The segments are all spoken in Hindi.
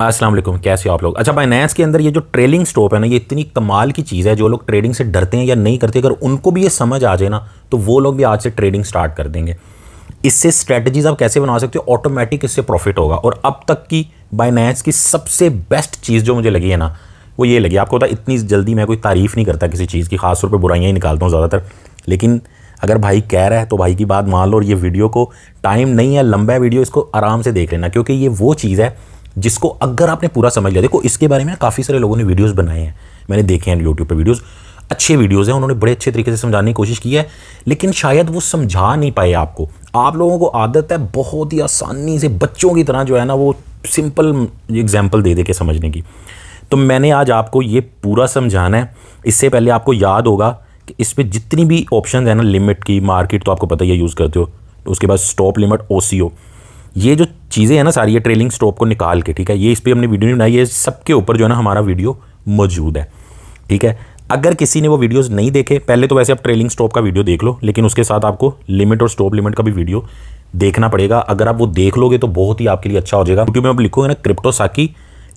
असलम कैसे आप लोग अच्छा बाइनेंस के अंदर ये जो ट्रेलिंग स्टॉप है ना ये इतनी कमाल की चीज़ है जो लोग ट्रेडिंग से डरते हैं या नहीं करते अगर उनको भी ये समझ आ जाए ना तो वो लोग भी आज से ट्रेडिंग स्टार्ट कर देंगे इससे स्ट्रेटजीज आप कैसे बना सकते हो ऑटोमेटिक इससे प्रॉफिट होगा और अब तक की बाइनेंस की सबसे बेस्ट चीज़ जो मुझे लगी है ना वो ये लगी आपको पता इतनी जल्दी मैं कोई तारीफ़ नहीं करता किसी चीज़ की खास तौर पर बुराइयाँ ही निकालता हूँ ज़्यादातर लेकिन अगर भाई कह रहा है तो भाई की बात मान लो और ये वीडियो को टाइम नहीं है लंबा वीडियो इसको आराम से देख लेना क्योंकि ये वो चीज़ है जिसको अगर आपने पूरा समझ लिया देखो इसके बारे में काफ़ी सारे लोगों ने वीडियोस बनाए हैं मैंने देखे हैं यूट्यूब पर वीडियोस अच्छे वीडियोस हैं उन्होंने बड़े अच्छे तरीके से समझाने की कोशिश की है लेकिन शायद वो समझा नहीं पाए आपको आप लोगों को आदत है बहुत ही आसानी से बच्चों की तरह जो है ना वो सिंपल एग्जाम्पल दे दे के समझने की तो मैंने आज आपको ये पूरा समझाना है इससे पहले आपको याद होगा कि इस पर जितनी भी ऑप्शन है ना लिमिट की मार्केट तो आपको पता ही यूज़ करते हो उसके बाद स्टॉप लिमिट ओ ये जो चीज़ें हैं ना सारी ये ट्रेलिंग स्टॉप को निकाल के ठीक है ये इस पर हमने वीडियो नहीं बनाई है सबके ऊपर जो है ना हमारा वीडियो मौजूद है ठीक है अगर किसी ने वो वीडियोस नहीं देखे पहले तो वैसे आप ट्रेलिंग स्टॉप का वीडियो देख लो लेकिन उसके साथ आपको लिमिट और स्टॉप लिमिट का भी वीडियो देखना पड़ेगा अगर आप वो देख लोगे तो बहुत ही आपके लिए अच्छा हो जाएगा यूट्यूब में आप लिखोगे ना क्रिप्टोसाकी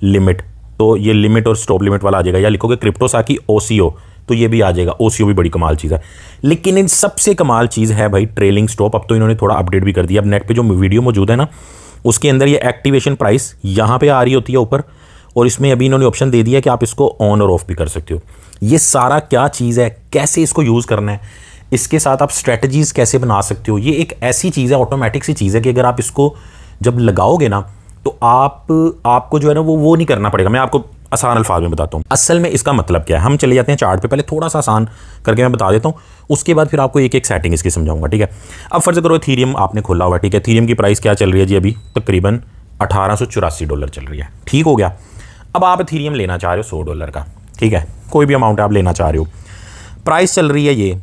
लिमिट तो ये लिमिट और स्टॉप लिमिट वाला आ जाएगा या लिखोगे क्रिप्टोसाकी ओ तो ये भी आ जाएगा ओ भी बड़ी कमाल चीज़ है लेकिन इन सबसे कमाल चीज़ है भाई ट्रेलिंग स्टॉप अब तो इन्होंने थोड़ा अपडेट भी कर दिया अब नेट पर जो वीडियो मौजूद है ना उसके अंदर ये एक्टिवेशन प्राइस यहाँ पर आ रही होती है ऊपर और इसमें अभी इन्होंने ऑप्शन दे दिया कि आप इसको ऑन और ऑफ भी कर सकते हो ये सारा क्या चीज़ है कैसे इसको यूज़ करना है इसके साथ आप स्ट्रेटजीज़ कैसे बना सकते हो ये एक ऐसी चीज़ है ऑटोमेटिक सी चीज़ है कि अगर आप इसको जब लगाओगे ना तो आप आपको जो है ना वो वो नहीं करना पड़ेगा मैं आपको आसान अल्फाज में बताता हूँ असल में इसका मतलब क्या है हम चले जाते हैं चार्ट पे पहले थोड़ा सा आसान करके मैं बता देता हूँ उसके बाद फिर आपको एक एक सेटिंग इसकी समझाऊंगा ठीक है अब फर्ज करो थीरियम आपने खोला हुआ ठीक है थीरियम की प्राइस क्या चल रही है जी अभी तकरीबन अठारह डॉलर चल रही है ठीक हो गया अब आप थीरियम लेना चाह रहे हो सौ डॉलर का ठीक है कोई भी अमाउंट आप लेना चाह रहे हो प्राइस चल रही है ये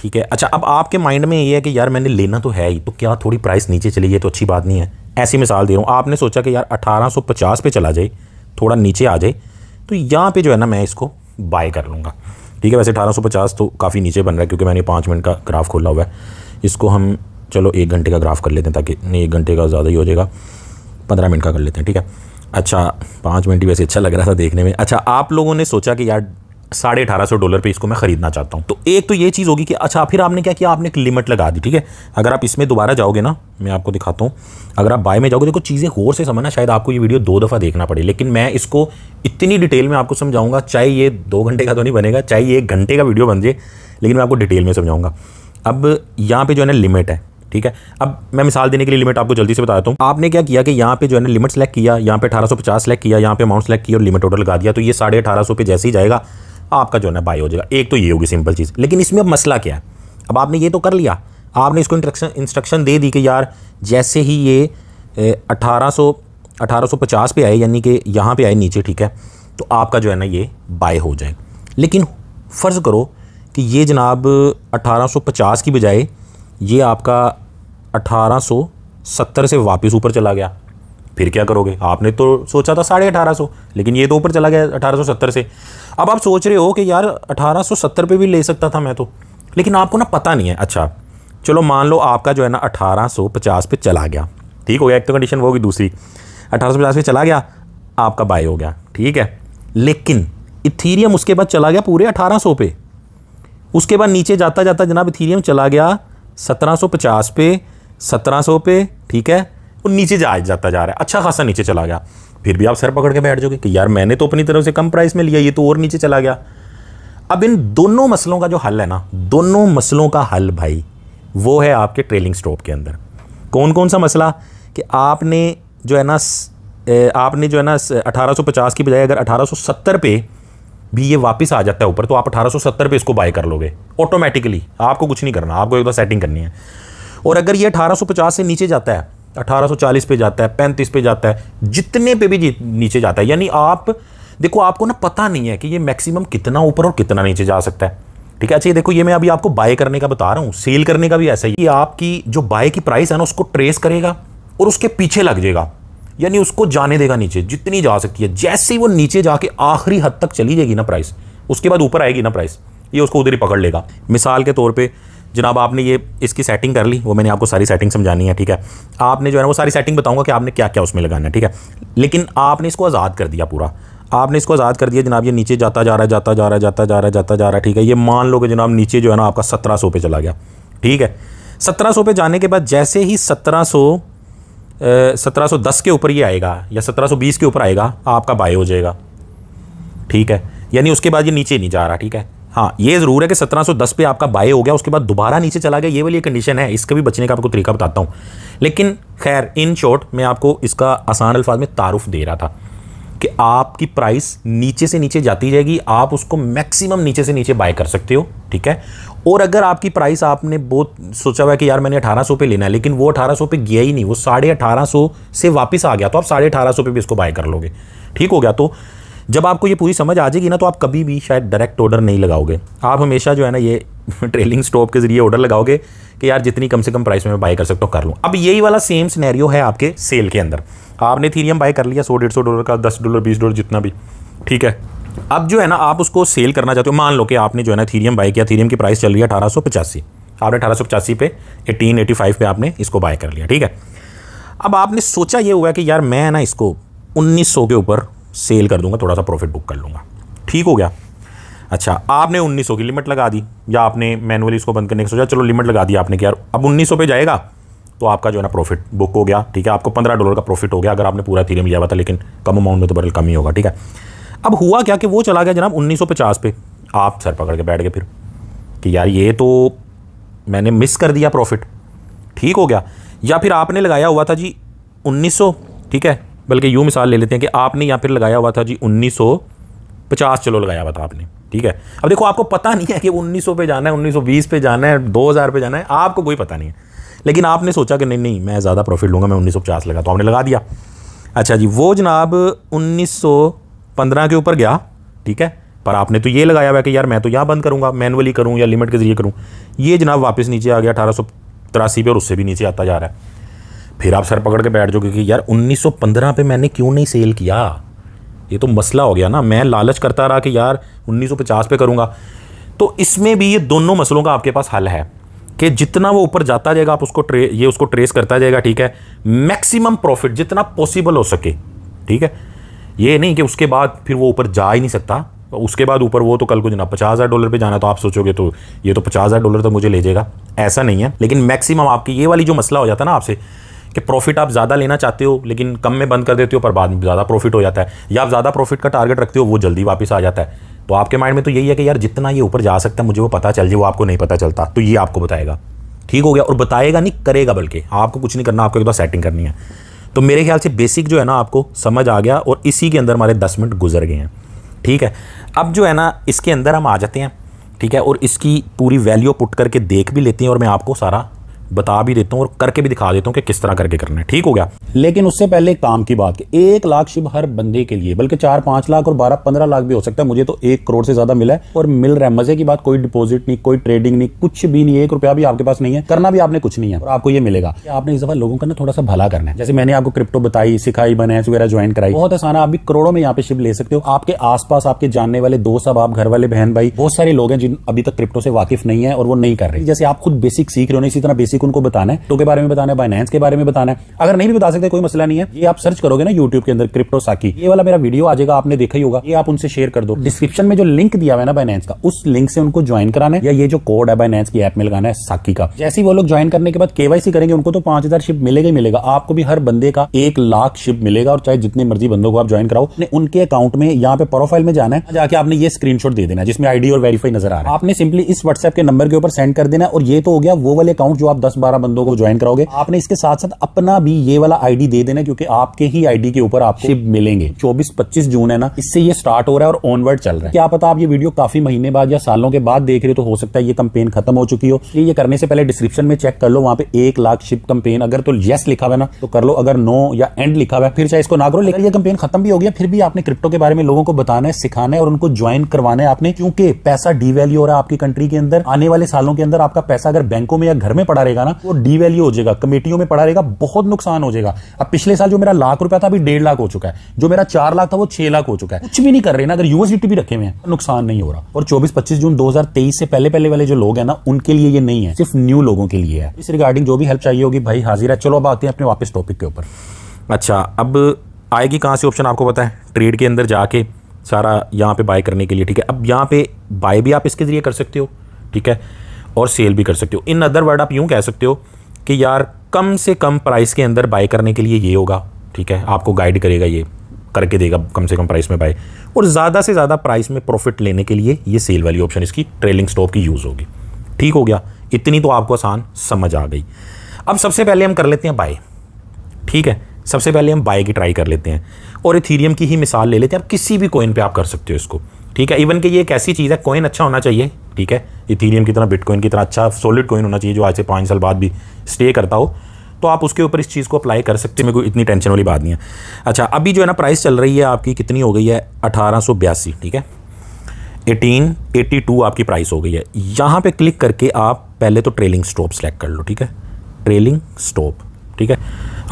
ठीक है अच्छा अब आपके माइंड में ये है कि यार मैंने लेना तो है ही तो क्या थोड़ी प्राइस नीचे चली गई तो अच्छी बात नहीं है ऐसी मिसाल दे रहा हूँ आपने सोचा कि यार 1850 पे चला जाए थोड़ा नीचे आ जाए तो यहाँ पे जो है ना मैं इसको बाय कर लूँगा ठीक है वैसे 1850 तो काफ़ी नीचे बन रहा है क्योंकि मैंने पाँच मिनट का ग्राफ खोला हुआ है इसको हम चलो एक घंटे का ग्राफ कर लेते हैं ताकि नहीं एक घंटे का ज़्यादा ही हो जाएगा पंद्रह मिनट का कर लेते हैं ठीक है अच्छा पाँच मिनट ही वैसे अच्छा लग रहा था देखने में अच्छा आप लोगों ने सोचा कि यार साढ़े अठारह सौ डॉलर पे इसको मैं ख़रीदना चाहता हूँ तो एक तो ये चीज़ होगी कि अच्छा फिर आपने क्या किया आपने एक लिमिट लगा दी ठीक है अगर आप इसमें दोबारा जाओगे ना मैं आपको दिखाता हूँ अगर आप बाय में जाओगे देखो चीज़ें गौर से समझना शायद आपको ये वीडियो दो दफ़ा देखना पड़े लेकिन मैं इसको इतनी डिटेल में आपको समझाऊंगा चाहे ये दो घंटे का तो नहीं बनेगा चाहे ये एक घंटे का वीडियो बन जाए लेकिन मैं आपको डिटेल में समझाऊंगा अब यहाँ पे जो है ना लिमिट है ठीक है अब मैं मिसाल देने के लिए लिमिट आपको जल्दी से बताता हूँ आपने क्या किया कि यहाँ पे जो है ना लिमिट सेलेक्ट किया यहाँ पे 1850 सेलेक्ट किया यहाँ पे अमाउंट सेलेक्ट किया और लिमिट ऑर्डर लगा दिया तो ये साढ़े अठारह पे जैसे ही जाएगा आपका जो है ना बाई हो जाएगा एक तो ये होगी सिंपल चीज़ लेकिन इसमें अब मसला क्या है अब आपने ये तो कर लिया आपने इसको इंस्ट्रक्शन इंस्ट्रक्शन दे दी कि यार जैसे ही ये अठारह सौ अठारह सौ पचास पे आए यानी कि यहाँ पे आए नीचे ठीक है तो आपका जो है ना ये बाय हो जाए लेकिन फ़र्ज़ करो कि ये जनाब 1850 की बजाय ये आपका 1870 से वापस ऊपर चला गया फिर क्या करोगे आपने तो सोचा था साढ़े अठारह सौ लेकिन ये तो ऊपर चला गया अठारह सौ सत्तर से अब आप सोच रहे हो कि यार अठारह सौ सत्तर पर भी ले सकता था मैं तो लेकिन आपको ना पता नहीं है अच्छा चलो मान लो आपका जो है ना अठारह सौ पचास पे चला गया ठीक हो गया एक तो कंडीशन वो होगी दूसरी अठारह सौ पचास पे चला गया आपका बाय हो गया ठीक है लेकिन इथीरियम उसके बाद चला गया पूरे अठारह सौ पे उसके बाद नीचे जाता जाता जनाब इथीरियम चला गया सत्रह सौ पचास पे सत्रह सौ पे ठीक है वो नीचे जा जाता जा रहा है अच्छा खासा नीचे चला गया फिर भी आप सर पकड़ के बैठ जाओगे कि यार मैंने तो अपनी तरफ से कम प्राइस में लिया ये तो और नीचे चला गया अब इन दोनों मसलों का जो हल है ना दोनों मसलों का हल भाई वो है आपके ट्रेलिंग स्टॉप के अंदर कौन कौन सा मसला कि आपने जो है ना आपने जो है ना 1850 की बजाय अगर 1870 पे भी ये वापस आ जाता है ऊपर तो आप 1870 पे इसको बाय कर लोगे ऑटोमेटिकली आपको कुछ नहीं करना आपको एक बार सेटिंग करनी है और अगर ये 1850 से नीचे जाता है 1840 पे जाता है 35 पे जाता है जितने पे भी नीचे जाता है यानी आप देखो आपको ना पता नहीं है कि ये मैक्सिमम कितना ऊपर और कितना नीचे जा सकता है ठीक है अच्छा ये देखो ये मैं अभी आपको बाय करने का बता रहा हूँ सेल करने का भी ऐसा ही ये आपकी जो बाय की प्राइस है ना उसको ट्रेस करेगा और उसके पीछे लग जाएगा यानी उसको जाने देगा नीचे जितनी जा सकती है जैसे ही वो नीचे जाके आखिरी हद तक चली जाएगी ना प्राइस उसके बाद ऊपर आएगी ना प्राइस ये उसको उधर ही पकड़ लेगा मिसाल के तौर पर जनाब आपने ये इसकी सेटिंग कर ली वो मैंने आपको सारी सेटिंग समझानी है ठीक है आपने जो है ना वो सारी सेटिंग बताऊंगा कि आपने क्या क्या उसमें लगाना है ठीक है लेकिन आपने इसको आज़ाद कर दिया पूरा आपने इसको आज़ाद कर दिया जनाब ये नीचे जाता जा रहा जाता जा रहा जाता जा रहा जाता जा रहा ठीक है ये मान लो कि जनाब नीचे जो है ना आपका सत्रह सौ पे चला गया ठीक है सत्रह सौ पे जाने के बाद जैसे ही सत्रह सौ सत्रह सौ दस के ऊपर ये आएगा या सत्रह सौ बीस के ऊपर आएगा आपका बाय हो जाएगा ठीक है यानी उसके बाद ये नीचे नहीं जा रहा ठीक है हाँ ये ज़रूर है कि 1710 पे आपका बाय हो गया उसके बाद दोबारा नीचे चला गया ये वाली कंडीशन है इसका भी बचने का आपको तरीका बताता हूँ लेकिन खैर इन शॉर्ट मैं आपको इसका आसान अल्फाज में तारुफ दे रहा था कि आपकी प्राइस नीचे से नीचे जाती जाएगी आप उसको मैक्सिमम नीचे से नीचे बाय कर सकते हो ठीक है और अगर आपकी प्राइस आपने बहुत सोचा हुआ है कि यार मैंने अठारह सौ पे लेना है लेकिन वो अठारह सौ पे गया ही नहीं वो साढ़े अठारह सौ से वापस आ गया तो आप साढ़े अठारह सौ पे भी इसको बाय कर लोगे ठीक हो गया तो जब आपको ये पूरी समझ आ जाएगी ना तो आप कभी भी शायद डायरेक्ट ऑर्डर नहीं लगाओगे आप हमेशा जो है ना ये ट्रेलिंग स्टॉप के जरिए ऑर्डर लगाओगे कि यार जितनी कम से कम प्राइस में बाय कर सकता हूँ कर लूँ अब यही वाला सेम सिनेरियो है आपके सेल के अंदर आपने थीरियम बाय कर लिया सौ डेढ़ सौ डॉलर का दस डॉलर बीस डॉलर जितना भी ठीक है अब जो है ना आप उसको सेल करना चाहते हो मान लो कि आपने जो है ना थीरियम बाय किया थीरियम की प्राइस चल रही है अठारह सौ पचासी आपने अठारह सौ पचासी पे एटीन एटी फाइव पे आपने इसको बाय कर लिया ठीक है अब आपने सोचा ये हुआ कि यार मैं ना इसको उन्नीस सौ के ऊपर सेल कर दूंगा थोड़ा सा प्रॉफिट बुक कर लूँगा ठीक हो गया अच्छा आपने 1900 की लिमिट लगा दी या आपने मैनुअली इसको बंद करने का सोचा चलो लिमिट लगा दी आपने कि यार अब 1900 पे जाएगा तो आपका जो है ना प्रॉफिट बुक हो गया ठीक है आपको 15 डॉलर का प्रॉफिट हो गया अगर आपने पूरा थीरियम लिया हुआ था लेकिन कम अमाउंट में तो बड़े कम ही होगा ठीक है अब हुआ क्या कि वो चला गया जनाब उन्नीस पे आप सर पकड़ के बैठ गए फिर कि यार ये तो मैंने मिस कर दिया प्रॉफिट ठीक हो गया या फिर आपने लगाया हुआ था जी उन्नीस ठीक है बल्कि यूँ मिसाल ले लेते हैं कि आपने यहाँ फिर लगाया हुआ था जी उन्नीस पचास चलो लगाया हुआ था आपने ठीक है अब देखो आपको पता नहीं है कि 1900 पे जाना है 1920 पे जाना है 2000 पे जाना है आपको कोई पता नहीं है लेकिन आपने सोचा कि नहीं नहीं मैं ज़्यादा प्रॉफिट लूँगा मैं 1950 लगा तो आपने लगा दिया अच्छा जी वो जनाब 1915 के ऊपर गया ठीक है पर आपने तो ये लगाया हुआ कि यार मैं तो यहाँ बंद करूँगा मैनुअली करूँ या लिमिट के ज़रिए करूँ ये जनाब वापस नीचे आ गया अठारह पे और उससे भी नीचे आता जा रहा है फिर आप सर पकड़ के बैठ जाओगे कि यार 1915 पे मैंने क्यों नहीं सेल किया ये तो मसला हो गया ना मैं लालच करता रहा कि यार 1950 पे करूँगा तो इसमें भी ये दोनों मसलों का आपके पास हल है कि जितना वो ऊपर जाता जाएगा आप उसको ट्रे ये उसको ट्रेस करता जाएगा ठीक है मैक्सिमम प्रॉफिट जितना पॉसिबल हो सके ठीक है ये नहीं कि उसके बाद फिर वो ऊपर जा ही नहीं सकता उसके बाद ऊपर वो तो कल को जना पचास हज़ार डॉलर पे जाना तो आप सोचोगे तो ये तो पचास हज़ार डॉलर तो मुझे ले जाएगा ऐसा नहीं है लेकिन मैक्सिमम आपकी ये वाली जो मसला हो जाता है ना आपसे कि प्रॉफिट आप ज़्यादा लेना चाहते हो लेकिन कम में बंद कर देते हो पर बाद में ज़्यादा प्रॉफिट हो जाता है या आप ज़्यादा प्रॉफिट का टारगेट रखते हो वो जल्दी वापस आ जाता है तो आपके माइंड में तो यही है कि यार जितना ये ऊपर जा सकता है मुझे वो पता चल जाए वो आपको नहीं पता चलता तो ये आपको बताएगा ठीक हो गया और बताएगा नहीं करेगा बल्कि आपको कुछ नहीं करना आपको एक बार सेटिंग करनी है तो मेरे ख्याल से बेसिक जो है ना आपको समझ आ गया और इसी के अंदर हमारे दस मिनट गुजर गए हैं ठीक है अब जो है ना इसके अंदर हम आ जाते हैं ठीक है और इसकी पूरी वैल्यू पुट करके देख भी लेते हैं और मैं आपको सारा बता भी देता हूँ और करके भी दिखा देता हूँ कि किस तरह करके करना है ठीक हो गया लेकिन उससे पहले एक काम की बात एक लाख शिव हर बंदे के लिए बल्कि चार पांच लाख और बारह पंद्रह लाख भी हो सकता है मुझे तो एक करोड़ से ज्यादा मिला है और मिल रहा है मजे की बात कोई डिपोजिट नहीं कोई ट्रेडिंग नहीं कुछ भी नहीं एक रुपया भी आपके पास नहीं है करना भी आपने कुछ नहीं है और आपको ये मिलेगा आपने इस दफा लोगों का ना थोड़ा सा भला करना है जैसे मैंने आपको क्रिप्टो बताई सिखाई बनाया वगैरह ज्वाइन कराई बहुत आसान है आप भी करोड़ों में यहाँ पे शिव ले सकते हो आपके आसपास आपके जानने वाले दोस्त अब आप घर वाले बहन भाई बहुत सारे लोग हैं जिन अभी तक क्रिप्टो से वाकिफ नहीं है और वो नहीं कर रहे जैसे आप खुद बेसिक सीख रहे हो इसी तरह बेसिक किसी को उनको बताना है तो के बारे में बताना है बाइनेंस के बारे में बताना है अगर नहीं भी बता सकते कोई मसला नहीं है ये आप सर्च करोगे ना यूट्यूब के अंदर क्रिप्टो साकी ये वाला मेरा वीडियो आ जाएगा आपने देखा ही होगा ये आप उनसे शेयर कर दो डिस्क्रिप्शन में जो लिंक दिया हुआ है ना बाइनेंस का उस लिंक से उनको ज्वाइन कराना है या ये जो कोड है बाइनेंस की ऐप में लगाना है साकी का जैसे ही वो लोग ज्वाइन करने के बाद केवाईसी करेंगे उनको तो पांच हजार शिप मिलेगा ही मिलेगा आपको भी हर बंदे का एक लाख शिप मिलेगा और चाहे जितने मर्जी बंदों को आप ज्वाइन कराओ उनके अकाउंट में यहाँ पे प्रोफाइल में जाना है जाके आपने ये स्क्रीनशॉट दे देना जिसमें आईडी और वेरीफाई नजर आ रहा है आपने सिंपली इस व्हाट्सएप के नंबर के ऊपर सेंड कर देना और ये तो हो गया वो वाले अकाउंट जो आप दस बारह बंदों को ज्वाइन कराओगे आपने इसके साथ साथ अपना भी ये वाला आईडी दे देना क्योंकि आपके ही आईडी के ऊपर आप शिप मिलेंगे चौबीस पच्चीस जून है ना इससे ये स्टार्ट हो रहा है और ऑनवर्ड चल रहा है क्या पता आप ये वीडियो काफी महीने बाद या सालों के बाद देख रहे हो तो हो सकता है ये कंपेन खत्म हो चुकी हो ये करने से पहले डिस्क्रिप्शन में चेक कर लो वहां पे एक लाख शिप कंपेन अगर तो यस लिखा हुआ ना तो कर लो अगर नो या एंड लिखा हुआ है फिर चाहे इसको ना करो लेकिन ये कंपेन खत्म भी हो गया फिर भी आपने क्रिप्टो के बारे में लोगों को बताना है सिखाना है और उनको ज्वाइन करवाना है आपने क्योंकि पैसा डीवेल्यू हो रहा है आपकी कंट्री के अंदर आने वाले सालों के अंदर आपका पैसा अगर बैंकों में या घर में पड़ा रहे रहेगा ना वो डी वैल्यू हो जाएगा कमेटियों में पड़ा रहेगा बहुत नुकसान हो जाएगा अब पिछले साल जो मेरा लाख रुपया था अभी डेढ़ लाख हो चुका है जो मेरा चार लाख था वो छह लाख हो चुका है कुछ भी नहीं कर रहे ना अगर यूएसडीटी भी रखे हुए हैं नुकसान नहीं हो रहा और चौबीस पच्चीस जून दो से पहले पहले वाले जो लोग हैं ना उनके लिए ये नहीं है सिर्फ न्यू लोगों के लिए है इस रिगार्डिंग जो भी हेल्प चाहिए होगी भाई हाजिर है चलो अब आते हैं अपने वापस टॉपिक के ऊपर अच्छा अब आएगी कहाँ से ऑप्शन आपको पता है ट्रेड के अंदर जाके सारा यहाँ पे बाय करने के लिए ठीक है अब यहाँ पे बाय भी आप इसके ज़रिए कर सकते हो ठीक है और सेल भी कर सकते हो इन अदर वर्ड आप यूँ कह सकते हो कि यार कम से कम प्राइस के अंदर बाय करने के लिए ये होगा ठीक है आपको गाइड करेगा ये करके देगा कम से कम प्राइस में बाय और ज़्यादा से ज़्यादा प्राइस में प्रॉफिट लेने के लिए ये सेल वाली ऑप्शन इसकी ट्रेलिंग स्टॉप की यूज़ होगी ठीक हो गया इतनी तो आपको आसान समझ आ गई अब सबसे पहले हम कर लेते हैं बाय ठीक है सबसे पहले हम बाय की ट्राई कर लेते हैं और इथीरियम की ही मिसाल ले लेते हैं आप किसी भी कोइन पे आप कर सकते हो इसको ठीक है इवन कि ये एक ऐसी चीज़ है कोइन अच्छा होना चाहिए ठीक है इथीरियम की तरह बिटकॉइन की तरह अच्छा सॉलिड कोइन होना चाहिए जो आज से पाँच साल बाद भी स्टे करता हो तो आप उसके ऊपर इस चीज़ को अप्लाई कर सकते हैं मेरे को इतनी टेंशन वाली बात नहीं है अच्छा अभी जो है ना प्राइस चल रही है आपकी कितनी हो गई है अठारह ठीक है एटीन एटी टू आपकी प्राइस हो गई है यहाँ पे क्लिक करके आप पहले तो ट्रेलिंग स्टॉप सेलेक्ट कर लो ठीक है ट्रेलिंग स्टॉप ठीक है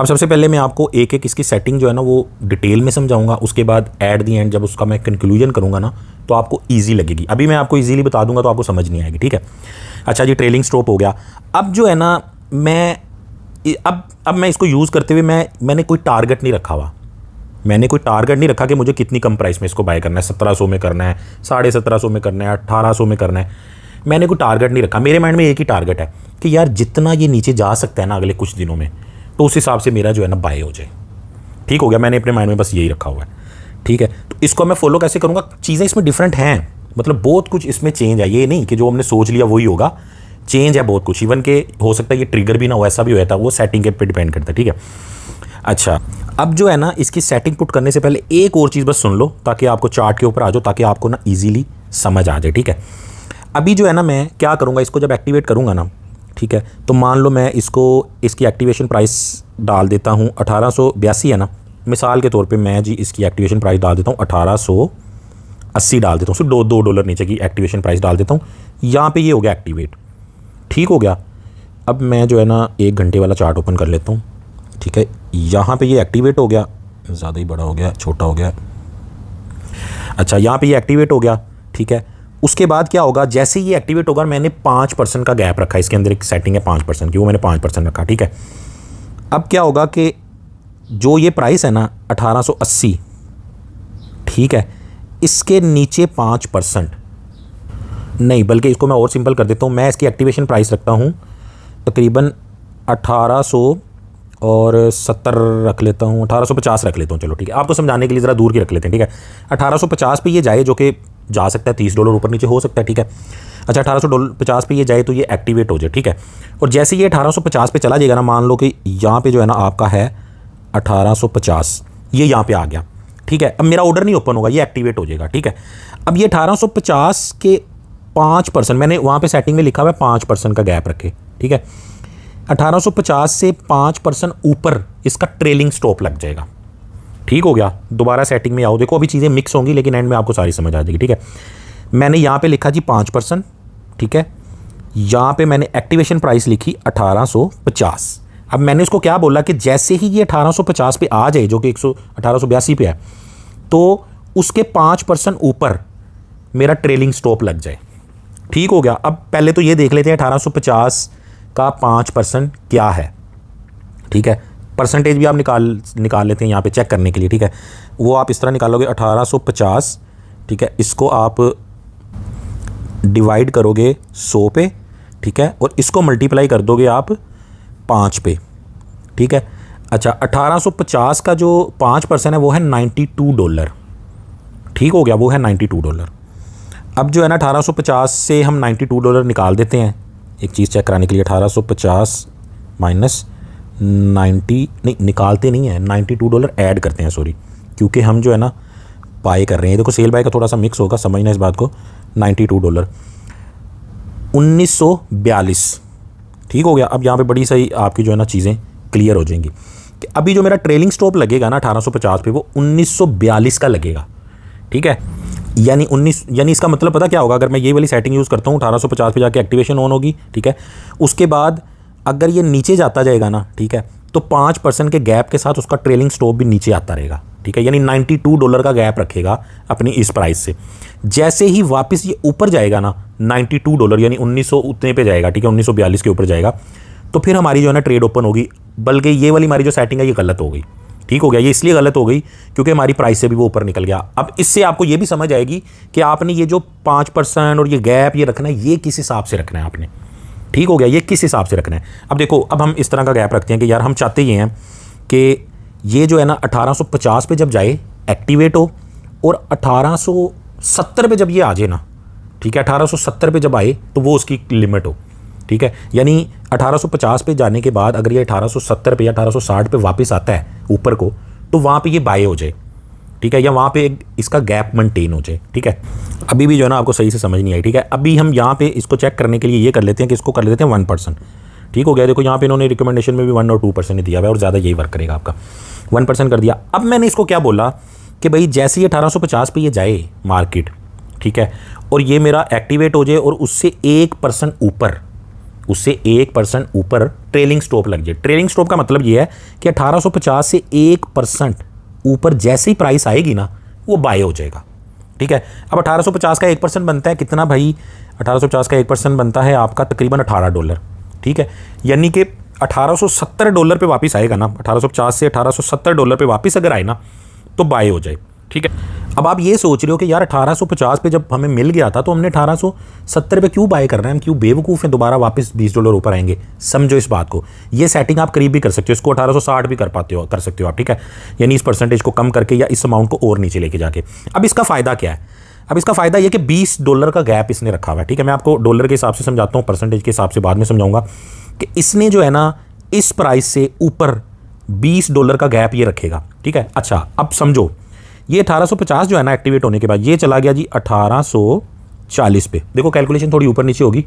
अब सबसे पहले मैं आपको एक एक इसकी सेटिंग जो है ना वो डिटेल में समझाऊंगा उसके बाद एट दी एंड जब उसका मैं कंक्लूजन करूंगा ना तो आपको ईजी लगेगी अभी मैं आपको ईजीली बता दूंगा तो आपको समझ नहीं आएगी ठीक है अच्छा जी ट्रेलिंग स्टॉप हो गया अब जो है ना मैं अब अब मैं इसको यूज़ करते हुए मैं मैंने कोई टारगेट नहीं रखा हुआ मैंने कोई टारगेट नहीं रखा कि मुझे कितनी कम प्राइस में इसको बाय करना है सत्रह सौ में करना है साढ़े सत्रह सौ में करना है अट्ठारह सौ में करना है मैंने कोई टारगेट नहीं रखा मेरे माइंड में एक ही टारगेट है कि यार जितना ये नीचे जा सकता है ना अगले कुछ दिनों में तो उस हिसाब से मेरा जो है ना बाय हो जाए ठीक हो गया मैंने अपने माइंड में बस यही रखा हुआ है ठीक है तो इसको मैं फॉलो कैसे करूँगा चीज़ें इसमें डिफरेंट हैं मतलब बहुत कुछ इसमें चेंज है ये नहीं कि जो हमने सोच लिया वही होगा चेंज है बहुत कुछ इवन के हो सकता है ये ट्रिगर भी ना हो ऐसा भी होता है वो सेटिंग के पे डिपेंड करता है ठीक है अच्छा अब जो है ना इसकी सेटिंग पुट करने से पहले एक और चीज़ बस सुन लो ताकि आपको चार्ट के ऊपर आ जाओ ताकि आपको ना ईजिली समझ आ जाए ठीक है अभी जो है ना मैं क्या करूँगा इसको जब एक्टिवेट करूँगा ना ठीक है तो मान लो मैं इसको इसकी एक्टिवेशन प्राइस डाल देता हूँ अठारह है ना मिसाल के तौर पे मैं जी इसकी एक्टिवेशन प्राइस डाल देता हूँ अठारह अस्सी डाल देता हूँ सिर्फ दो दो डॉलर नीचे की एक्टिवेशन प्राइस डाल देता हूँ यहाँ पे ये हो गया एक्टिवेट ठीक हो गया अब मैं जो है ना एक घंटे वाला चार्ट ओपन कर लेता हूँ ठीक है यहाँ पे ये एक्टिवेट हो गया ज़्यादा ही बड़ा हो गया छोटा हो गया अच्छा यहाँ पे ये एक्टिवेट हो गया ठीक है उसके बाद क्या होगा जैसे ये एक्टिवेट होगा मैंने पाँच परसेंट का गैप रखा इसके अंदर एक सेटिंग है पाँच परसेंट की वो मैंने पाँच परसेंट रखा ठीक है अब क्या होगा कि जो ये प्राइस है ना अठारह सौ अस्सी ठीक है इसके नीचे पाँच परसेंट नहीं बल्कि इसको मैं और सिंपल कर देता हूँ मैं इसकी एक्टिवेशन प्राइस रखता हूँ तकरीबन अठारह सौ और सत्तर रख लेता हूँ अठारह सौ पचास रख लेता हूँ चलो ठीक है आपको समझाने के लिए ज़रा दूर की रख लेते हैं ठीक है अठारह सौ पचास पे ये जाए जो कि जा सकता है तीस डॉलर ऊपर नीचे हो सकता है ठीक है अच्छा अठारह सौ डॉलर पचास पे ये जाए तो ये एक्टिवेट हो जाए ठीक है और जैसे ये अठारह सौ पचास पे चला जाएगा ना मान लो कि यहाँ पे जो है ना आपका है अठारह सौ पचास ये यहाँ पे आ गया ठीक है अब मेरा ऑर्डर नहीं ओपन होगा ये एक्टिवेट हो जाएगा ठीक है अब ये अठारह सौ पचास के पाँच परसेंट मैंने वहाँ पे सेटिंग में लिखा हुआ है पाँच परसेंट का गैप रखे ठीक है अठारह सौ पचास से पाँच परसेंट ऊपर इसका ट्रेलिंग स्टॉप लग जाएगा ठीक हो गया दोबारा सेटिंग में आओ देखो अभी चीज़ें मिक्स होंगी लेकिन एंड में आपको सारी समझ आ जाएगी ठीक है मैंने यहाँ पे लिखा जी पाँच परसेंट ठीक है यहाँ पे मैंने एक्टिवेशन प्राइस लिखी 1850 अब मैंने उसको क्या बोला कि जैसे ही ये 1850 पे आ जाए जो कि एक सौ पे है तो उसके पाँच परसेंट ऊपर मेरा ट्रेलिंग स्टॉप लग जाए ठीक हो गया अब पहले तो ये देख लेते हैं पचास का पाँच परसेंट क्या है ठीक है परसेंटेज भी आप निकाल निकाल लेते हैं यहाँ पे चेक करने के लिए ठीक है वो आप इस तरह निकालोगे 1850 ठीक है इसको आप डिवाइड करोगे 100 पे ठीक है और इसको मल्टीप्लाई कर दोगे आप पाँच पे ठीक है अच्छा 1850 का जो पाँच परसेंट है वो है 92 डॉलर ठीक हो गया वो है 92 डॉलर अब जो है ना 1850 से हम 92 डॉलर निकाल देते हैं एक चीज़ चेक कराने के लिए अठारह माइनस नाइन्टी नहीं निकालते नहीं है नाइन्टी टू डॉलर ऐड करते हैं सॉरी क्योंकि हम जो है ना बाई कर रहे हैं देखो सेल बाय का थोड़ा सा मिक्स होगा समझना इस बात को नाइन्टी टू डॉलर उन्नीस सौ बयालीस ठीक हो गया अब यहाँ पे बड़ी सही आपकी जो है ना चीज़ें क्लियर हो जाएंगी कि अभी जो मेरा ट्रेलिंग स्टॉप लगेगा ना अठारह सौ पचास पे वो उन्नीस सौ बयालीस का लगेगा ठीक है यानी उन्नीस यानी इसका मतलब पता क्या होगा अगर मैं ये वाली सेटिंग यूज़ करता हूँ अठारह सौ पचास पे जाके एक्टिवेशन ऑन होगी ठीक है उसके बाद अगर ये नीचे जाता जाएगा ना ठीक है तो पाँच परसेंट के गैप के साथ उसका ट्रेलिंग स्टॉप भी नीचे आता रहेगा ठीक है यानी नाइन्टी टू डॉलर का गैप रखेगा अपनी इस प्राइस से जैसे ही वापस ये ऊपर जाएगा ना नाइन्टी टू डॉलर यानी उन्नीस सौ उतने पे जाएगा ठीक है उन्नीस सौ बयालीस के ऊपर जाएगा तो फिर हमारी जो है ना ट्रेड ओपन होगी बल्कि ये वाली हमारी जो सेटिंग है ये गलत हो गई ठीक हो गया ये इसलिए गलत हो गई क्योंकि हमारी प्राइस से भी वो ऊपर निकल गया अब इससे आपको ये भी समझ आएगी कि आपने ये जो पाँच परसेंट और ये गैप ये रखना है ये किस हिसाब से रखना है आपने ठीक हो गया ये किस हिसाब से रखना है अब देखो अब हम इस तरह का गैप रखते हैं कि यार हम चाहते ये हैं कि ये जो है ना 1850 पे जब जाए एक्टिवेट हो और 1870 पे जब ये आ जाए ना ठीक है 1870 पे जब आए तो वो उसकी लिमिट हो ठीक है यानी 1850 पे जाने के बाद अगर ये 1870 पे या 1860 पे वापस आता है ऊपर को तो वहाँ पे ये बाय हो जाए ठीक है या वहाँ पे एक इसका गैप मेंटेन हो जाए ठीक है अभी भी जो है ना आपको सही से समझ नहीं आई ठीक है अभी हम यहाँ पे इसको चेक करने के लिए ये कर लेते हैं कि इसको कर लेते हैं वन परसेंट ठीक हो गया देखो यहाँ पे इन्होंने रिकमेंडेशन में भी वन और टू परसेंट ही दिया हुआ है और ज़्यादा यही वर्क करेगा आपका वन परसेंट कर दिया अब मैंने इसको क्या बोला कि भाई जैसे ही अठारह सौ पचास पर ये जाए मार्केट ठीक है और ये मेरा एक्टिवेट हो जाए और उससे एक परसेंट ऊपर उससे एक परसेंट ऊपर ट्रेलिंग स्टॉप लग जाए ट्रेलिंग स्टॉप का मतलब ये है कि पचास से एक परसेंट ऊपर जैसे ही प्राइस आएगी ना वो बाय हो जाएगा ठीक है अब 1850 का एक परसेंट बनता है कितना भाई 1850 का एक परसेंट बनता है आपका तकरीबन 18 डॉलर ठीक है यानी कि 1870 डॉलर पे वापस आएगा ना 1850 से 1870 डॉलर पे वापस अगर आए ना तो बाय हो जाए ठीक है अब आप ये सोच रहे हो कि यार 1850 पे जब हमें मिल गया था तो हमने 1870 पे क्यों बाय कर रहे हैं हम क्यों बेवकूफ़ हैं दोबारा वापस 20 डॉलर ऊपर आएंगे समझो इस बात को ये सेटिंग आप करीब भी कर सकते हो इसको 1860 भी कर पाते हो कर सकते हो आप ठीक है यानी इस परसेंटेज को कम करके या इस अमाउंट को और नीचे लेके जाके अब इसका फ़ायदा क्या है अब इसका फ़ायदा यह कि बीस डॉलर का गैप इसने रखा हुआ है ठीक है मैं आपको डॉलर के हिसाब से समझाता हूँ परसेंटेज के हिसाब से बाद में समझाऊंगा कि इसने जो है ना इस प्राइस से ऊपर 20 डॉलर का गैप ये रखेगा ठीक है अच्छा अब समझो ये 1850 जो है ना एक्टिवेट होने के बाद ये चला गया जी 1840 पे देखो कैलकुलेशन थोड़ी ऊपर नीचे होगी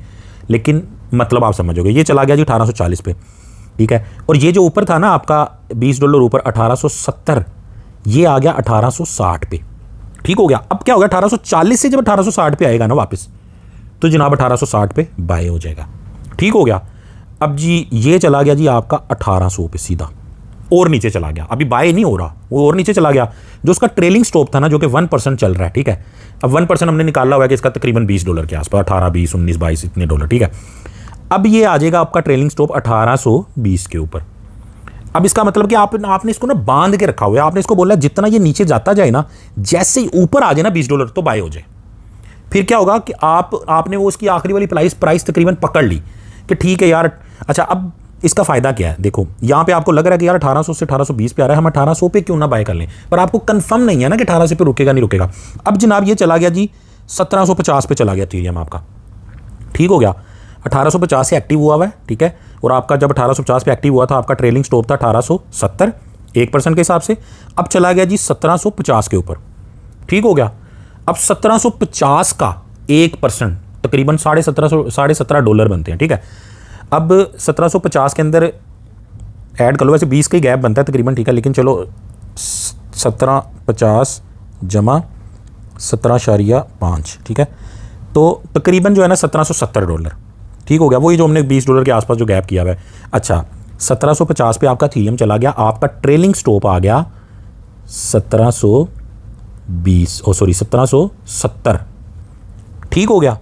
लेकिन मतलब आप समझोगे ये चला गया जी 1840 पे ठीक है और ये जो ऊपर था ना आपका 20 डॉलर ऊपर 1870 ये आ गया 1860 पे ठीक हो गया अब क्या हो गया अठारह से जब अठारह पे आएगा ना वापस तो जनाब अठारह पे बाय हो जाएगा ठीक हो गया अब जी ये चला गया जी आपका अठारह पे सीधा और नीचे चला गया अभी बाय नहीं हो रहा वो और नीचे चला गया जो उसका ट्रेलिंग स्टॉप था ना जो कि वन परसेंट चल रहा है ठीक है अब वन परसेंट हमने निकाला हुआ है कि इसका तकरीबन बीस डॉलर के आसपास अठारह बीस उन्नीस बाईस इतने डॉलर ठीक है अब ये आ जाएगा आपका ट्रेलिंग स्टॉप अठारह के ऊपर अब इसका मतलब कि आप आपने इसको ना बांध के रखा हुआ है आपने इसको बोला जितना ये नीचे जाता जाए ना जैसे ही ऊपर आ जाए ना बीस डॉलर तो बाय हो जाए फिर क्या होगा कि आप आपने वो उसकी आखिरी वाली प्राइस प्राइस तकरीबन पकड़ ली कि ठीक है यार अच्छा अब इसका फ़ायदा क्या है देखो यहां पे आपको लग रहा है कि यार 1800 से 1820 पे आ रहा है हम 1800 पे क्यों ना बाय कर लें पर आपको कंफर्म नहीं है ना कि 1800 पे रुकेगा नहीं रुकेगा अब जनाब ये चला गया जी 1750 पे चला गया थीरियम आपका ठीक हो गया 1850 से एक्टिव हुआ हुआ है ठीक है और आपका जब अठारह पे एक्टिव हुआ था आपका ट्रेलिंग स्टॉप था अठारह एक परसेंट के हिसाब से अब चला गया जी सत्रह के ऊपर ठीक हो गया अब सत्रह का एक परसेंट तकरीबन साढ़े सत्रह सौ साढ़े सत्रह डॉलर बनते हैं ठीक है अब 1750 के अंदर ऐड कर लो वैसे 20 का ही गैप बनता है तकरीबन ठीक है लेकिन चलो सत्रह पचास जमा सत्रह शारिया पाँच ठीक है तो तकरीबन जो है ना सत्रह सौ सत्तर डॉलर ठीक हो गया वही जो हमने बीस डॉलर के आसपास जो गैप किया हुआ है अच्छा सत्रह सौ पचास पे आपका थीरियम चला गया आपका ट्रेलिंग स्टॉप आ गया सत्रह सौ बीस ओ सॉरी सत्रह सौ सत्तर ठीक हो गया